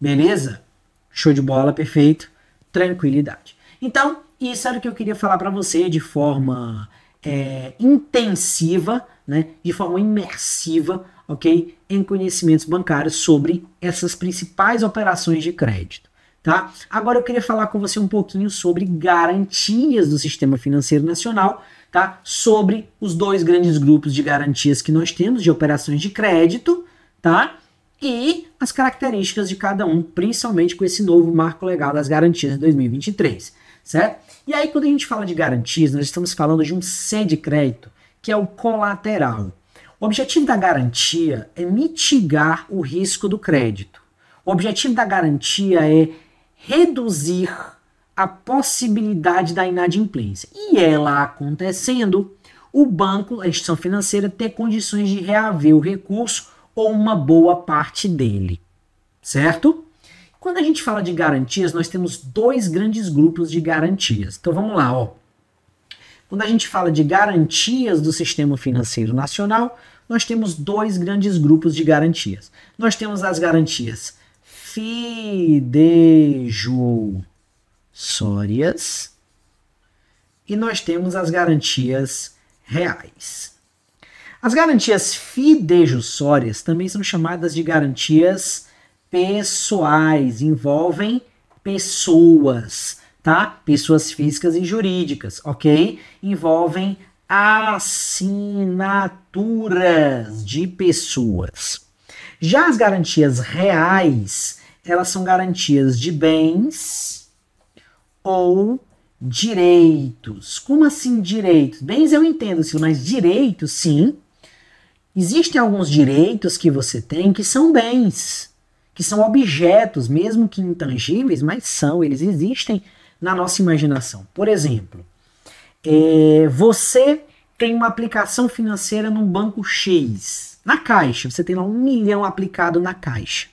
Beleza? Show de bola, perfeito. Tranquilidade. Então, isso era o que eu queria falar para você de forma é, intensiva, né, de forma imersiva, ok, em conhecimentos bancários sobre essas principais operações de crédito. Tá? Agora eu queria falar com você um pouquinho sobre garantias do sistema financeiro nacional, tá? sobre os dois grandes grupos de garantias que nós temos, de operações de crédito, tá? e as características de cada um, principalmente com esse novo marco legal das garantias de 2023, certo? E aí, quando a gente fala de garantias, nós estamos falando de um C de crédito, que é o colateral. O objetivo da garantia é mitigar o risco do crédito. O objetivo da garantia é reduzir a possibilidade da inadimplência. E ela acontecendo, o banco, a instituição financeira, ter condições de reaver o recurso ou uma boa parte dele, certo? Quando a gente fala de garantias, nós temos dois grandes grupos de garantias. Então vamos lá, ó. Quando a gente fala de garantias do sistema financeiro nacional, nós temos dois grandes grupos de garantias. Nós temos as garantias fidejussórias e nós temos as garantias reais. As garantias fidejussórias também são chamadas de garantias pessoais, envolvem pessoas, tá? Pessoas físicas e jurídicas, ok? Envolvem assinaturas de pessoas. Já as garantias reais, elas são garantias de bens ou direitos. Como assim direitos? Bens eu entendo, mas direitos sim. Existem alguns direitos que você tem que são bens que são objetos, mesmo que intangíveis, mas são, eles existem na nossa imaginação. Por exemplo, é, você tem uma aplicação financeira num banco X, na caixa, você tem lá um milhão aplicado na caixa.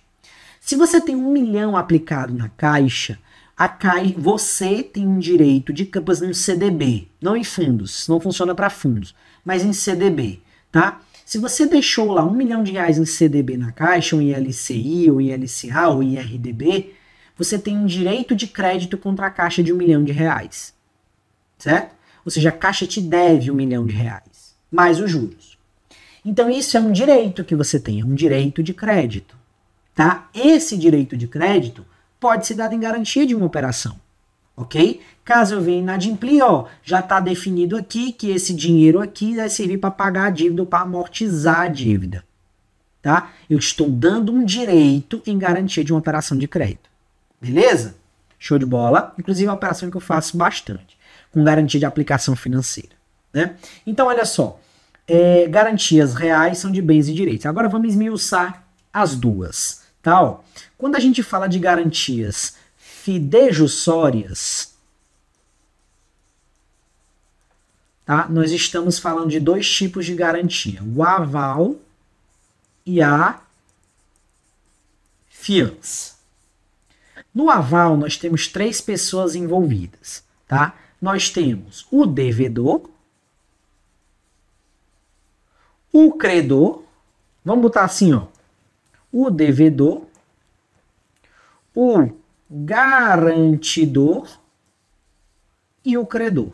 Se você tem um milhão aplicado na caixa, a caixa você tem um direito de campos no CDB, não em fundos, não funciona para fundos, mas em CDB, tá? Se você deixou lá um milhão de reais em CDB na caixa, ou em LCI, ou em LCA, ou em RDB, você tem um direito de crédito contra a caixa de um milhão de reais. Certo? Ou seja, a caixa te deve um milhão de reais, mais os juros. Então, isso é um direito que você tem, é um direito de crédito. Tá? Esse direito de crédito pode ser dado em garantia de uma operação ok? Caso eu venha inadimplir, ó, já está definido aqui que esse dinheiro aqui vai servir para pagar a dívida ou para amortizar a dívida, tá? Eu estou dando um direito em garantia de uma operação de crédito, beleza? Show de bola. Inclusive, é uma operação que eu faço bastante, com garantia de aplicação financeira, né? Então, olha só, é, garantias reais são de bens e direitos. Agora, vamos esmiuçar as duas, tá? Ó, quando a gente fala de garantias fidejussórias, tá? nós estamos falando de dois tipos de garantia: o aval e a fiança. No aval, nós temos três pessoas envolvidas, tá? Nós temos o devedor, o credor, vamos botar assim, ó. O devedor, o garantidor e o credor.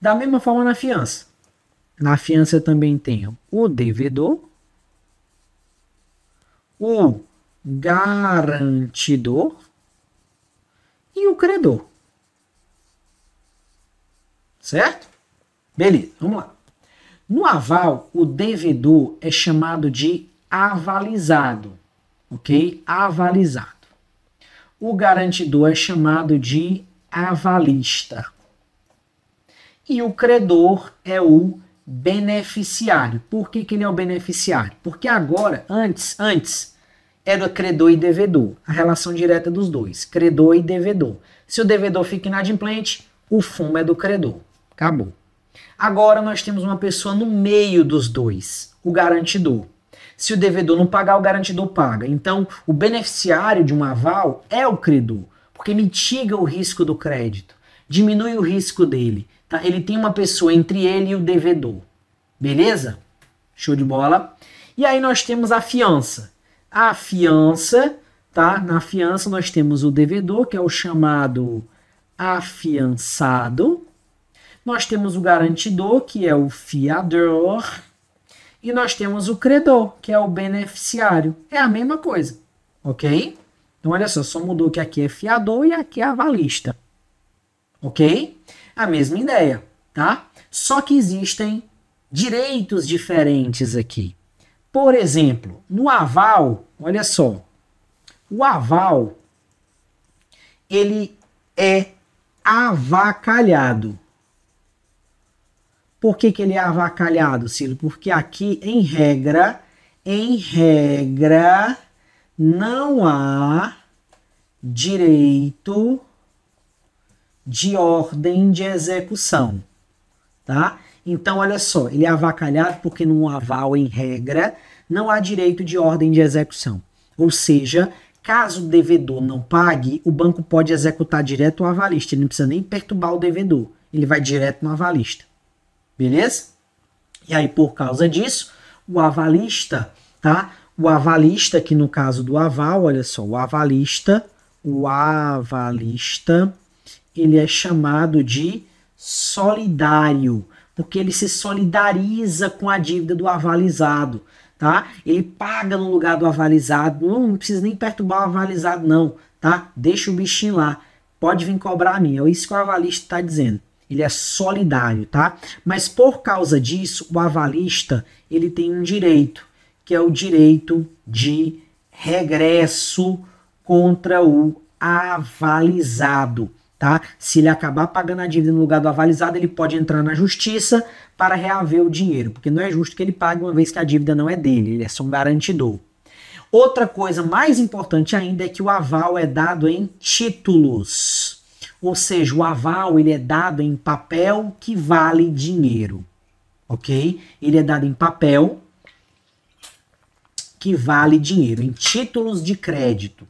Da mesma forma na fiança. Na fiança também tem o devedor, o garantidor e o credor. Certo? Beleza, vamos lá. No aval, o devedor é chamado de avalizado ok? Avalizado. O garantidor é chamado de avalista. E o credor é o beneficiário. Por que, que ele é o beneficiário? Porque agora, antes, antes, era credor e devedor, a relação direta dos dois, credor e devedor. Se o devedor fica inadimplente, o fumo é do credor. Acabou. Agora nós temos uma pessoa no meio dos dois, o garantidor. Se o devedor não pagar, o garantidor paga. Então, o beneficiário de um aval é o credor, porque mitiga o risco do crédito, diminui o risco dele. Tá? Ele tem uma pessoa entre ele e o devedor. Beleza? Show de bola. E aí nós temos a fiança. A fiança, tá? Na fiança nós temos o devedor, que é o chamado afiançado. Nós temos o garantidor, que é o fiador e nós temos o credor, que é o beneficiário. É a mesma coisa, ok? Então, olha só, só mudou que aqui é fiador e aqui é avalista, ok? A mesma ideia, tá? Só que existem direitos diferentes aqui. Por exemplo, no aval, olha só, o aval, ele é avacalhado. Por que, que ele é avacalhado, Ciro? Porque aqui, em regra, em regra, não há direito de ordem de execução, tá? Então, olha só, ele é avacalhado porque num aval, em regra, não há direito de ordem de execução. Ou seja, caso o devedor não pague, o banco pode executar direto o avalista, ele não precisa nem perturbar o devedor, ele vai direto no avalista beleza? E aí, por causa disso, o avalista, tá? O avalista, aqui no caso do aval, olha só, o avalista, o avalista, ele é chamado de solidário, porque ele se solidariza com a dívida do avalizado, tá? Ele paga no lugar do avalizado, não, não precisa nem perturbar o avalizado não, tá? Deixa o bichinho lá, pode vir cobrar a mim, é isso que o avalista está dizendo ele é solidário, tá? Mas por causa disso, o avalista, ele tem um direito, que é o direito de regresso contra o avalizado, tá? Se ele acabar pagando a dívida no lugar do avalizado, ele pode entrar na justiça para reaver o dinheiro, porque não é justo que ele pague uma vez que a dívida não é dele, ele é só um garantidor. Outra coisa mais importante ainda é que o aval é dado em títulos ou seja, o aval ele é dado em papel que vale dinheiro, ok? Ele é dado em papel que vale dinheiro, em títulos de crédito,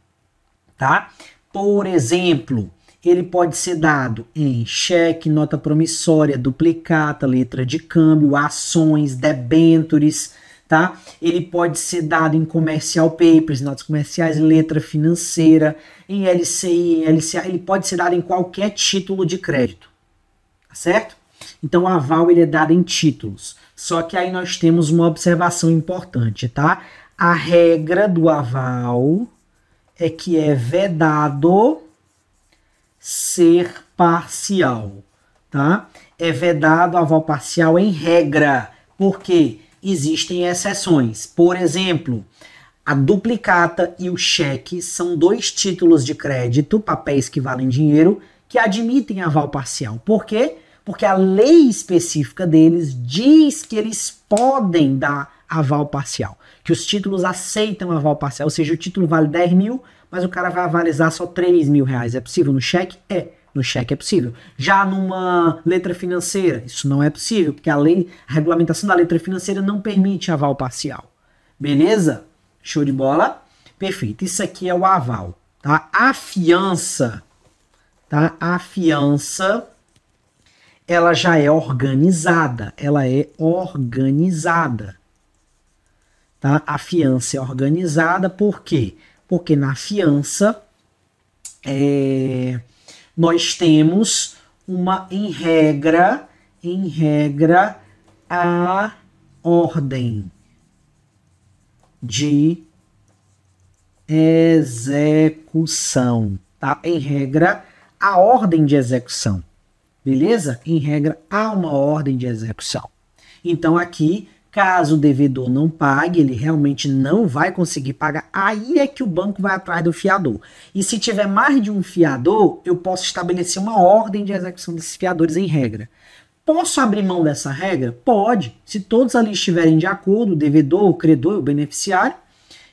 tá? Por exemplo, ele pode ser dado em cheque, nota promissória, duplicata, letra de câmbio, ações, debentures, tá? Ele pode ser dado em comercial papers, notas comerciais, letra financeira, em LCI, em LCA, ele pode ser dado em qualquer título de crédito. Tá certo? Então o aval ele é dado em títulos. Só que aí nós temos uma observação importante, tá? A regra do aval é que é vedado ser parcial, tá? É vedado aval parcial em regra, porque existem exceções. Por exemplo, a duplicata e o cheque são dois títulos de crédito, papéis que valem dinheiro, que admitem aval parcial. Por quê? Porque a lei específica deles diz que eles podem dar aval parcial, que os títulos aceitam aval parcial, ou seja, o título vale 10 mil, mas o cara vai avalizar só 3 mil reais. É possível no cheque? É. No cheque é possível. Já numa letra financeira, isso não é possível, porque a lei, a regulamentação da letra financeira não permite aval parcial. Beleza? Show de bola? Perfeito. Isso aqui é o aval, tá? A fiança, tá? A fiança, ela já é organizada. Ela é organizada, tá? A fiança é organizada por quê? Porque na fiança é, nós temos uma, em regra, em regra, a ordem, de execução, tá? Em regra, a ordem de execução, beleza? Em regra, há uma ordem de execução. Então, aqui, caso o devedor não pague, ele realmente não vai conseguir pagar, aí é que o banco vai atrás do fiador. E se tiver mais de um fiador, eu posso estabelecer uma ordem de execução desses fiadores em regra. Posso abrir mão dessa regra? Pode, se todos ali estiverem de acordo, o devedor, o credor e o beneficiário,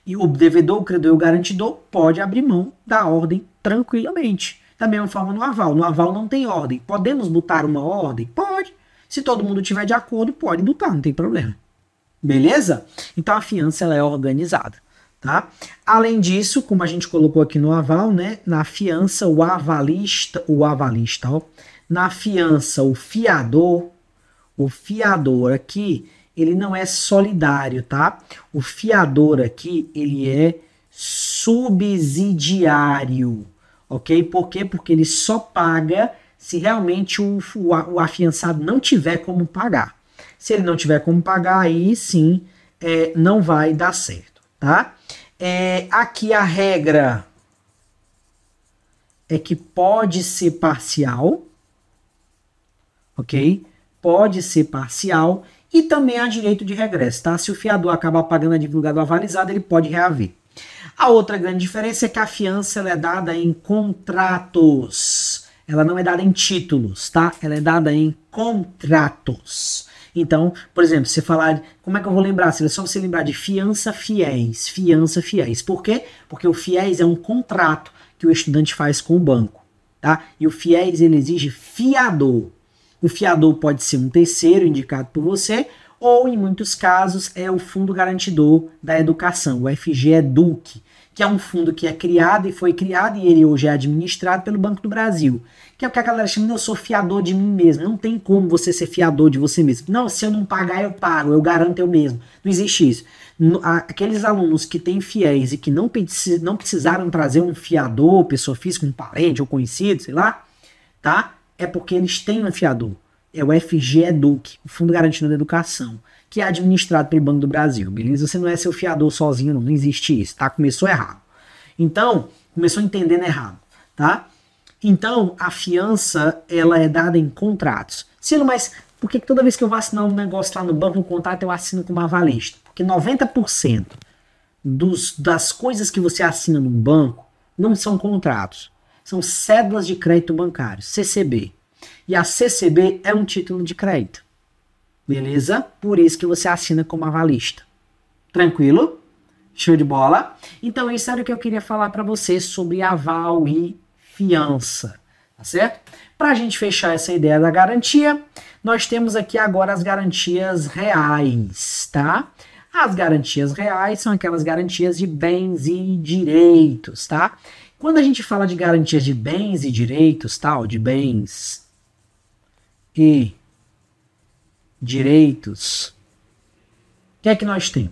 e o devedor, o credor e o garantidor, pode abrir mão da ordem tranquilamente. Da mesma forma no aval. No aval não tem ordem. Podemos botar uma ordem? Pode. Se todo mundo estiver de acordo, pode botar, não tem problema. Beleza? Então a fiança ela é organizada. Tá? Além disso, como a gente colocou aqui no aval, né, na fiança, o avalista, o avalista, ó, na fiança, o fiador, o fiador aqui, ele não é solidário, tá? O fiador aqui, ele é subsidiário, ok? Por quê? Porque ele só paga se realmente o, o, o afiançado não tiver como pagar. Se ele não tiver como pagar, aí sim é, não vai dar certo, tá? É, aqui a regra é que pode ser parcial, ok? Pode ser parcial e também há direito de regresso, tá? Se o fiador acabar pagando a dívida do avalizado, ele pode reaver. A outra grande diferença é que a fiança é dada em contratos. Ela não é dada em títulos, tá? Ela é dada em contratos. Então, por exemplo, você falar, como é que eu vou lembrar? É só você lembrar de fiança fiéis, fiança fiéis. Por quê? Porque o fiéis é um contrato que o estudante faz com o banco, tá? E o fiéis ele exige fiador. O fiador pode ser um terceiro indicado por você, ou em muitos casos é o Fundo Garantidor da Educação, o FGEDUC, que é um fundo que é criado e foi criado e ele hoje é administrado pelo Banco do Brasil, que é o que a galera chama, eu sou fiador de mim mesmo, não tem como você ser fiador de você mesmo. Não, se eu não pagar, eu pago, eu garanto eu mesmo. Não existe isso. Aqueles alunos que têm fiéis e que não, não precisaram trazer um fiador, pessoa física, um parente ou conhecido, sei lá, tá? é porque eles têm um fiador. É o FG Educ, o Fundo Garantido da Educação, que é administrado pelo Banco do Brasil, beleza? Você não é seu fiador sozinho, não, não existe isso, tá? Começou errado. Então, começou entendendo errado, tá? Então, a fiança, ela é dada em contratos. Sendo mais, por que toda vez que eu vou assinar um negócio lá no banco, um contrato, eu assino com uma avalista? Porque 90% dos, das coisas que você assina no banco não são contratos são cédulas de crédito bancário, CCB. E a CCB é um título de crédito. Beleza? Por isso que você assina como avalista. Tranquilo? Show de bola? Então, isso era o que eu queria falar para você sobre aval e fiança. Tá certo? Para a gente fechar essa ideia da garantia, nós temos aqui agora as garantias reais, tá? As garantias reais são aquelas garantias de bens e direitos, tá? Quando a gente fala de garantias de bens e direitos, tal, de bens e direitos, o que é que nós temos?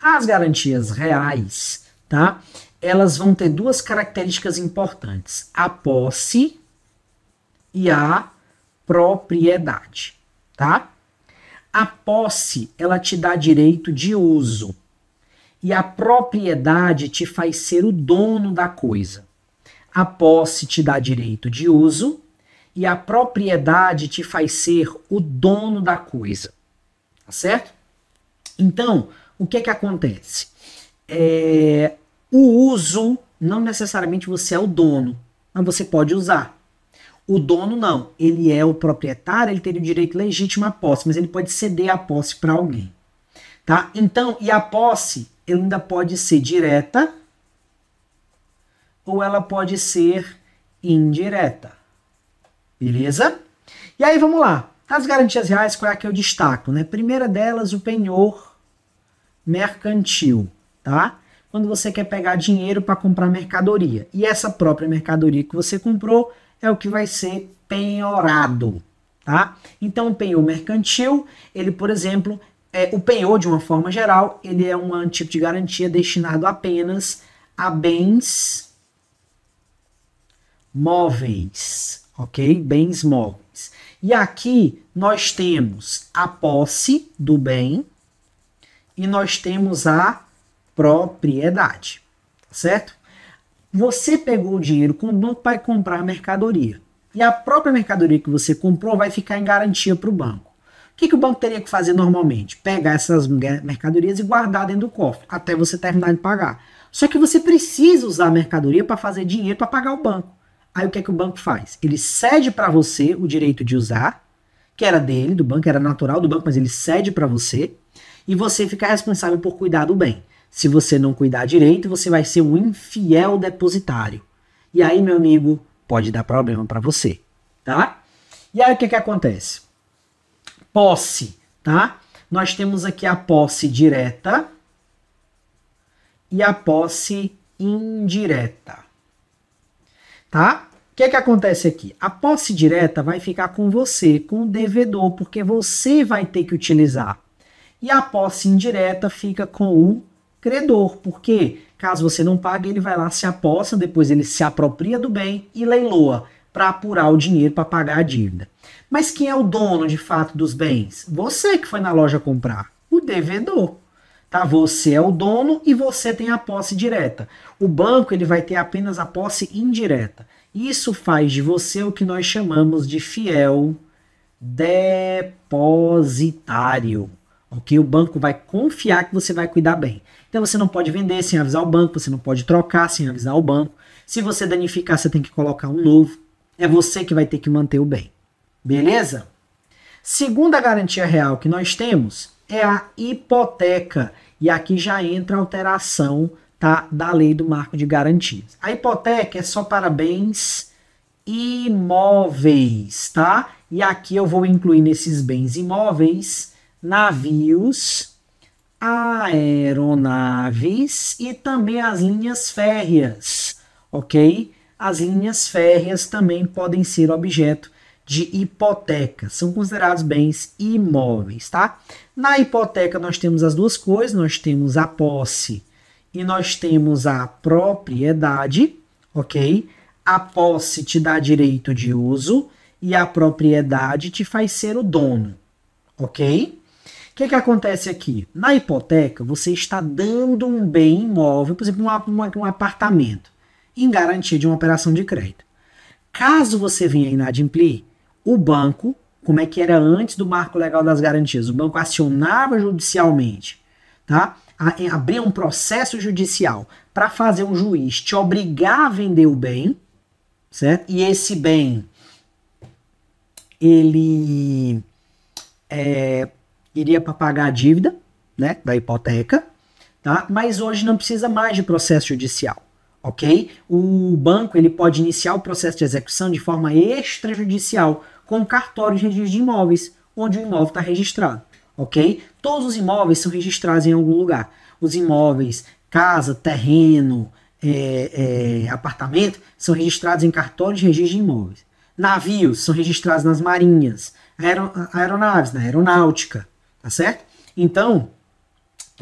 As garantias reais, tá? Elas vão ter duas características importantes: a posse e a propriedade, tá? A posse, ela te dá direito de uso e a propriedade te faz ser o dono da coisa. A posse te dá direito de uso e a propriedade te faz ser o dono da coisa. Tá certo? Então, o que é que acontece? É, o uso, não necessariamente você é o dono, mas você pode usar. O dono não, ele é o proprietário, ele tem o direito legítimo à posse, mas ele pode ceder a posse para alguém. Tá? Então, e a posse ela ainda pode ser direta ou ela pode ser indireta. Beleza? E aí vamos lá. As garantias reais, qual é que eu destaco? Né? Primeira delas, o penhor mercantil. Tá? Quando você quer pegar dinheiro para comprar mercadoria. E essa própria mercadoria que você comprou é o que vai ser penhorado. Tá? Então, o penhor mercantil, ele, por exemplo, é, o penhor, de uma forma geral, ele é um tipo de garantia destinado apenas a bens móveis, ok? Bens móveis. E aqui nós temos a posse do bem e nós temos a propriedade, tá certo? Você pegou o dinheiro com o banco para comprar mercadoria. E a própria mercadoria que você comprou vai ficar em garantia para o banco que, que o banco teria que fazer normalmente? Pegar essas mercadorias e guardar dentro do cofre até você terminar de pagar. Só que você precisa usar a mercadoria para fazer dinheiro para pagar o banco. Aí o que é que o banco faz? Ele cede para você o direito de usar, que era dele, do banco, era natural do banco, mas ele cede para você, e você fica responsável por cuidar do bem. Se você não cuidar direito, você vai ser um infiel depositário. E aí, meu amigo, pode dar problema para você, tá? E aí o que, que acontece? posse, tá? Nós temos aqui a posse direta e a posse indireta, tá? O que é que acontece aqui? A posse direta vai ficar com você, com o devedor, porque você vai ter que utilizar. E a posse indireta fica com o credor, porque caso você não pague, ele vai lá, se aposta, depois ele se apropria do bem e leiloa para apurar o dinheiro para pagar a dívida. Mas quem é o dono de fato dos bens? Você que foi na loja comprar, o devedor. Tá? Você é o dono e você tem a posse direta. O banco ele vai ter apenas a posse indireta. Isso faz de você o que nós chamamos de fiel depositário. Ok? O banco vai confiar que você vai cuidar bem. Então você não pode vender sem avisar o banco, você não pode trocar sem avisar o banco. Se você danificar, você tem que colocar um novo. É você que vai ter que manter o bem. Beleza? Segunda garantia real que nós temos é a hipoteca. E aqui já entra a alteração tá, da lei do marco de garantias. A hipoteca é só para bens imóveis, tá? E aqui eu vou incluir nesses bens imóveis navios, aeronaves e também as linhas férreas, ok? as linhas férreas também podem ser objeto de hipoteca, são considerados bens imóveis, tá? Na hipoteca nós temos as duas coisas, nós temos a posse e nós temos a propriedade, ok? A posse te dá direito de uso e a propriedade te faz ser o dono, ok? O que, que acontece aqui? Na hipoteca, você está dando um bem imóvel, por exemplo, um, um, um apartamento em garantia de uma operação de crédito. Caso você venha inadimplir, o banco, como é que era antes do marco legal das garantias, o banco acionava judicialmente, tá? abria um processo judicial para fazer um juiz te obrigar a vender o bem, certo? E esse bem, ele é, iria para pagar a dívida, né, da hipoteca, tá? Mas hoje não precisa mais de processo judicial ok? O banco ele pode iniciar o processo de execução de forma extrajudicial com cartórios de registro de imóveis, onde o imóvel está registrado, ok? Todos os imóveis são registrados em algum lugar. Os imóveis, casa, terreno, é, é, apartamento, são registrados em cartórios de registro de imóveis. Navios são registrados nas marinhas, aeronaves, na aeronáutica, tá certo? Então,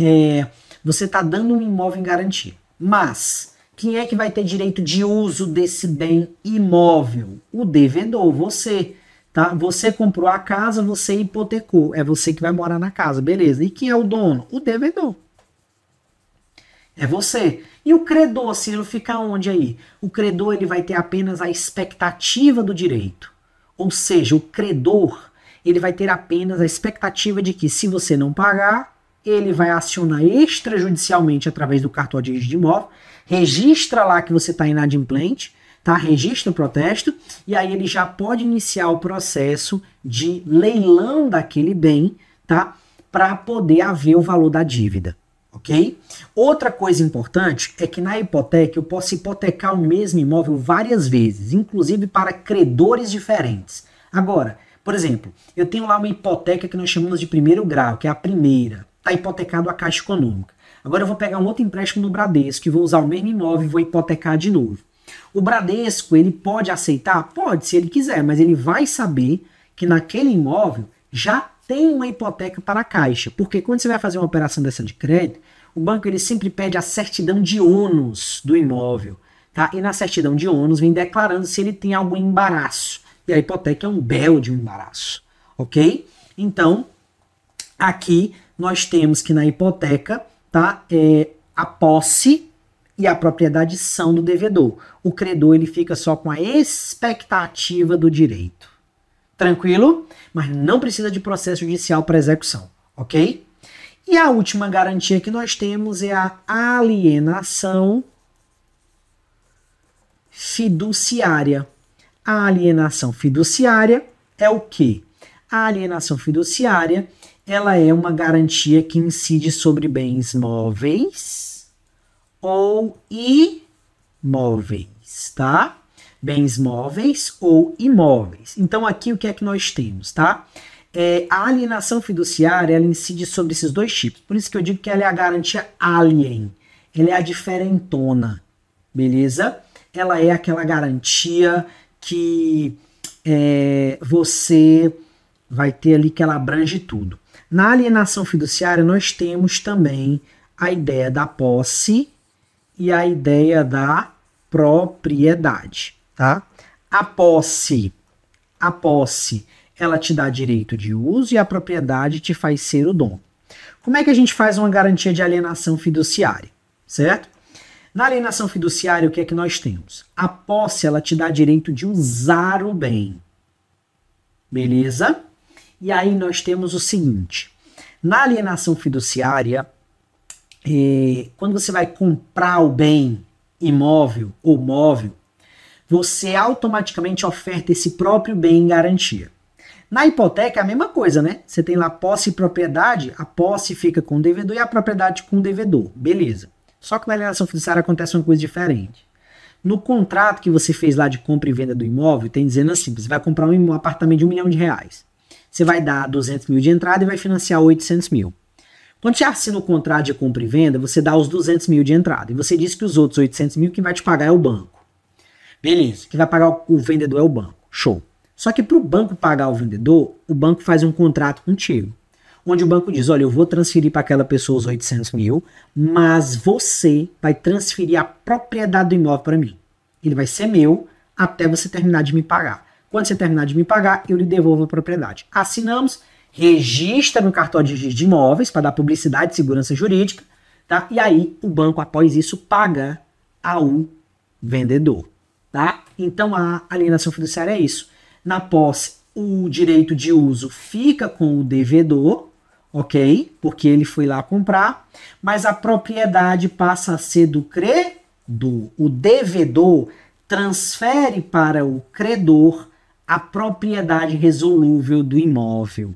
é, você está dando um imóvel em garantia. Mas, quem é que vai ter direito de uso desse bem imóvel? O devedor, você. Tá? Você comprou a casa, você hipotecou. É você que vai morar na casa, beleza. E quem é o dono? O devedor. É você. E o credor, ele fica onde aí? O credor ele vai ter apenas a expectativa do direito. Ou seja, o credor ele vai ter apenas a expectativa de que se você não pagar, ele vai acionar extrajudicialmente através do cartório de de imóvel, registra lá que você está inadimplente, tá? registra o protesto, e aí ele já pode iniciar o processo de leilão daquele bem, tá? Para poder haver o valor da dívida, ok? Outra coisa importante é que na hipoteca eu posso hipotecar o mesmo imóvel várias vezes, inclusive para credores diferentes. Agora, por exemplo, eu tenho lá uma hipoteca que nós chamamos de primeiro grau, que é a primeira está hipotecado a Caixa Econômica. Agora eu vou pegar um outro empréstimo no Bradesco e vou usar o mesmo imóvel e vou hipotecar de novo. O Bradesco, ele pode aceitar? Pode, se ele quiser, mas ele vai saber que naquele imóvel já tem uma hipoteca para a Caixa. Porque quando você vai fazer uma operação dessa de crédito, o banco ele sempre pede a certidão de ônus do imóvel. Tá? E na certidão de ônus vem declarando se ele tem algum embaraço. E a hipoteca é um belo de um embaraço, ok? Então, aqui nós temos que na hipoteca, tá? É, a posse e a propriedade são do devedor. O credor ele fica só com a expectativa do direito. Tranquilo? Mas não precisa de processo judicial para execução, ok? E a última garantia que nós temos é a alienação fiduciária. A alienação fiduciária é o quê? A alienação fiduciária ela é uma garantia que incide sobre bens móveis ou imóveis, tá? Bens móveis ou imóveis. Então, aqui o que é que nós temos, tá? É, a alienação fiduciária, ela incide sobre esses dois tipos. Por isso que eu digo que ela é a garantia alien. Ela é a diferentona, beleza? Ela é aquela garantia que é, você vai ter ali que ela abrange tudo. Na alienação fiduciária, nós temos também a ideia da posse e a ideia da propriedade, tá? A posse, a posse, ela te dá direito de uso e a propriedade te faz ser o dono. Como é que a gente faz uma garantia de alienação fiduciária, certo? Na alienação fiduciária, o que é que nós temos? A posse, ela te dá direito de usar o bem. Beleza? E aí nós temos o seguinte: na alienação fiduciária, eh, quando você vai comprar o bem imóvel ou móvel, você automaticamente oferta esse próprio bem em garantia. Na hipoteca é a mesma coisa, né? Você tem lá posse e propriedade, a posse fica com o devedor e a propriedade com o devedor. Beleza. Só que na alienação fiduciária acontece uma coisa diferente. No contrato que você fez lá de compra e venda do imóvel, tem dizendo assim: você vai comprar um apartamento de um milhão de reais. Você vai dar 200 mil de entrada e vai financiar 800 mil. Quando você assina o contrato de compra e venda, você dá os 200 mil de entrada e você diz que os outros 800 mil que vai te pagar é o banco. Beleza, Que vai pagar o vendedor é o banco. Show. Só que para o banco pagar o vendedor, o banco faz um contrato contigo, onde o banco diz: olha, eu vou transferir para aquela pessoa os 800 mil, mas você vai transferir a propriedade do imóvel para mim. Ele vai ser meu até você terminar de me pagar. Quando você terminar de me pagar, eu lhe devolvo a propriedade. Assinamos, registra no cartório de de imóveis para dar publicidade e segurança jurídica, tá? E aí o banco, após isso, paga ao vendedor, tá? Então a alienação fiduciária é isso. Na posse, o direito de uso fica com o devedor, ok? Porque ele foi lá comprar, mas a propriedade passa a ser do credor. O devedor transfere para o credor a propriedade resolúvel do imóvel,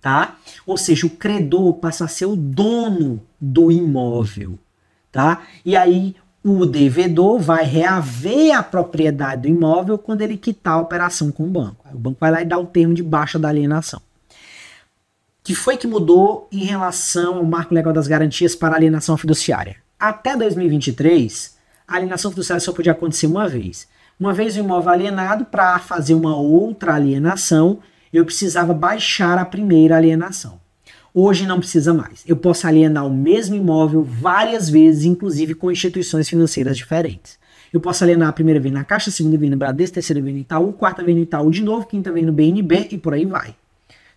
tá? Ou seja, o credor passa a ser o dono do imóvel, tá? E aí o devedor vai reaver a propriedade do imóvel quando ele quitar a operação com o banco. O banco vai lá e dá o termo de baixa da alienação. Que foi que mudou em relação ao marco legal das garantias para alienação fiduciária? Até 2023, a alienação fiduciária só podia acontecer uma vez uma vez o imóvel alienado, para fazer uma outra alienação, eu precisava baixar a primeira alienação. Hoje não precisa mais. Eu posso alienar o mesmo imóvel várias vezes, inclusive com instituições financeiras diferentes. Eu posso alienar a primeira vez na Caixa, a segunda vez no Bradesco, a terceira vez no Itaú, quarta vez no Itaú de novo, quinta vez no BNB e por aí vai.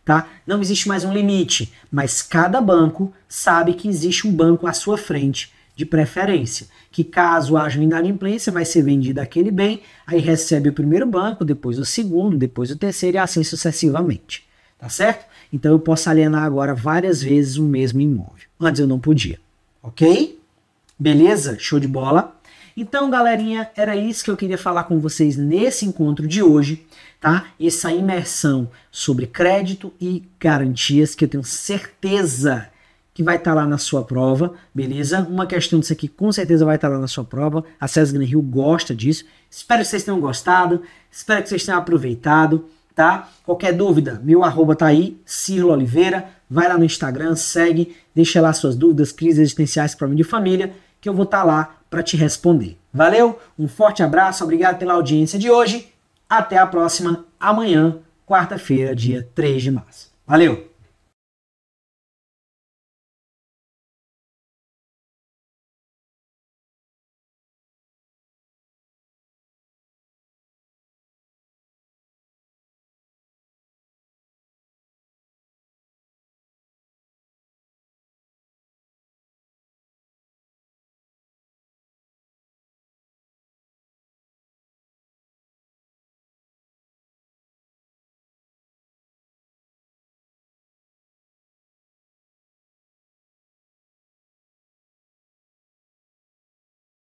Tá? Não existe mais um limite, mas cada banco sabe que existe um banco à sua frente de preferência, que caso haja inadimplência, vai ser vendido aquele bem, aí recebe o primeiro banco, depois o segundo, depois o terceiro e assim sucessivamente. Tá certo? Então eu posso alienar agora várias vezes o mesmo imóvel. Antes eu não podia. Ok? Beleza? Show de bola? Então, galerinha, era isso que eu queria falar com vocês nesse encontro de hoje, tá? Essa imersão sobre crédito e garantias que eu tenho certeza que vai estar tá lá na sua prova, beleza? Uma questão disso aqui com certeza vai estar tá lá na sua prova. A César Hill gosta disso. Espero que vocês tenham gostado, espero que vocês tenham aproveitado, tá? Qualquer dúvida, meu arroba tá aí, Cirlo Oliveira. Vai lá no Instagram, segue, deixa lá suas dúvidas, crises existenciais para de família, que eu vou estar tá lá para te responder. Valeu? Um forte abraço, obrigado pela audiência de hoje. Até a próxima, amanhã, quarta-feira, dia 3 de março. Valeu!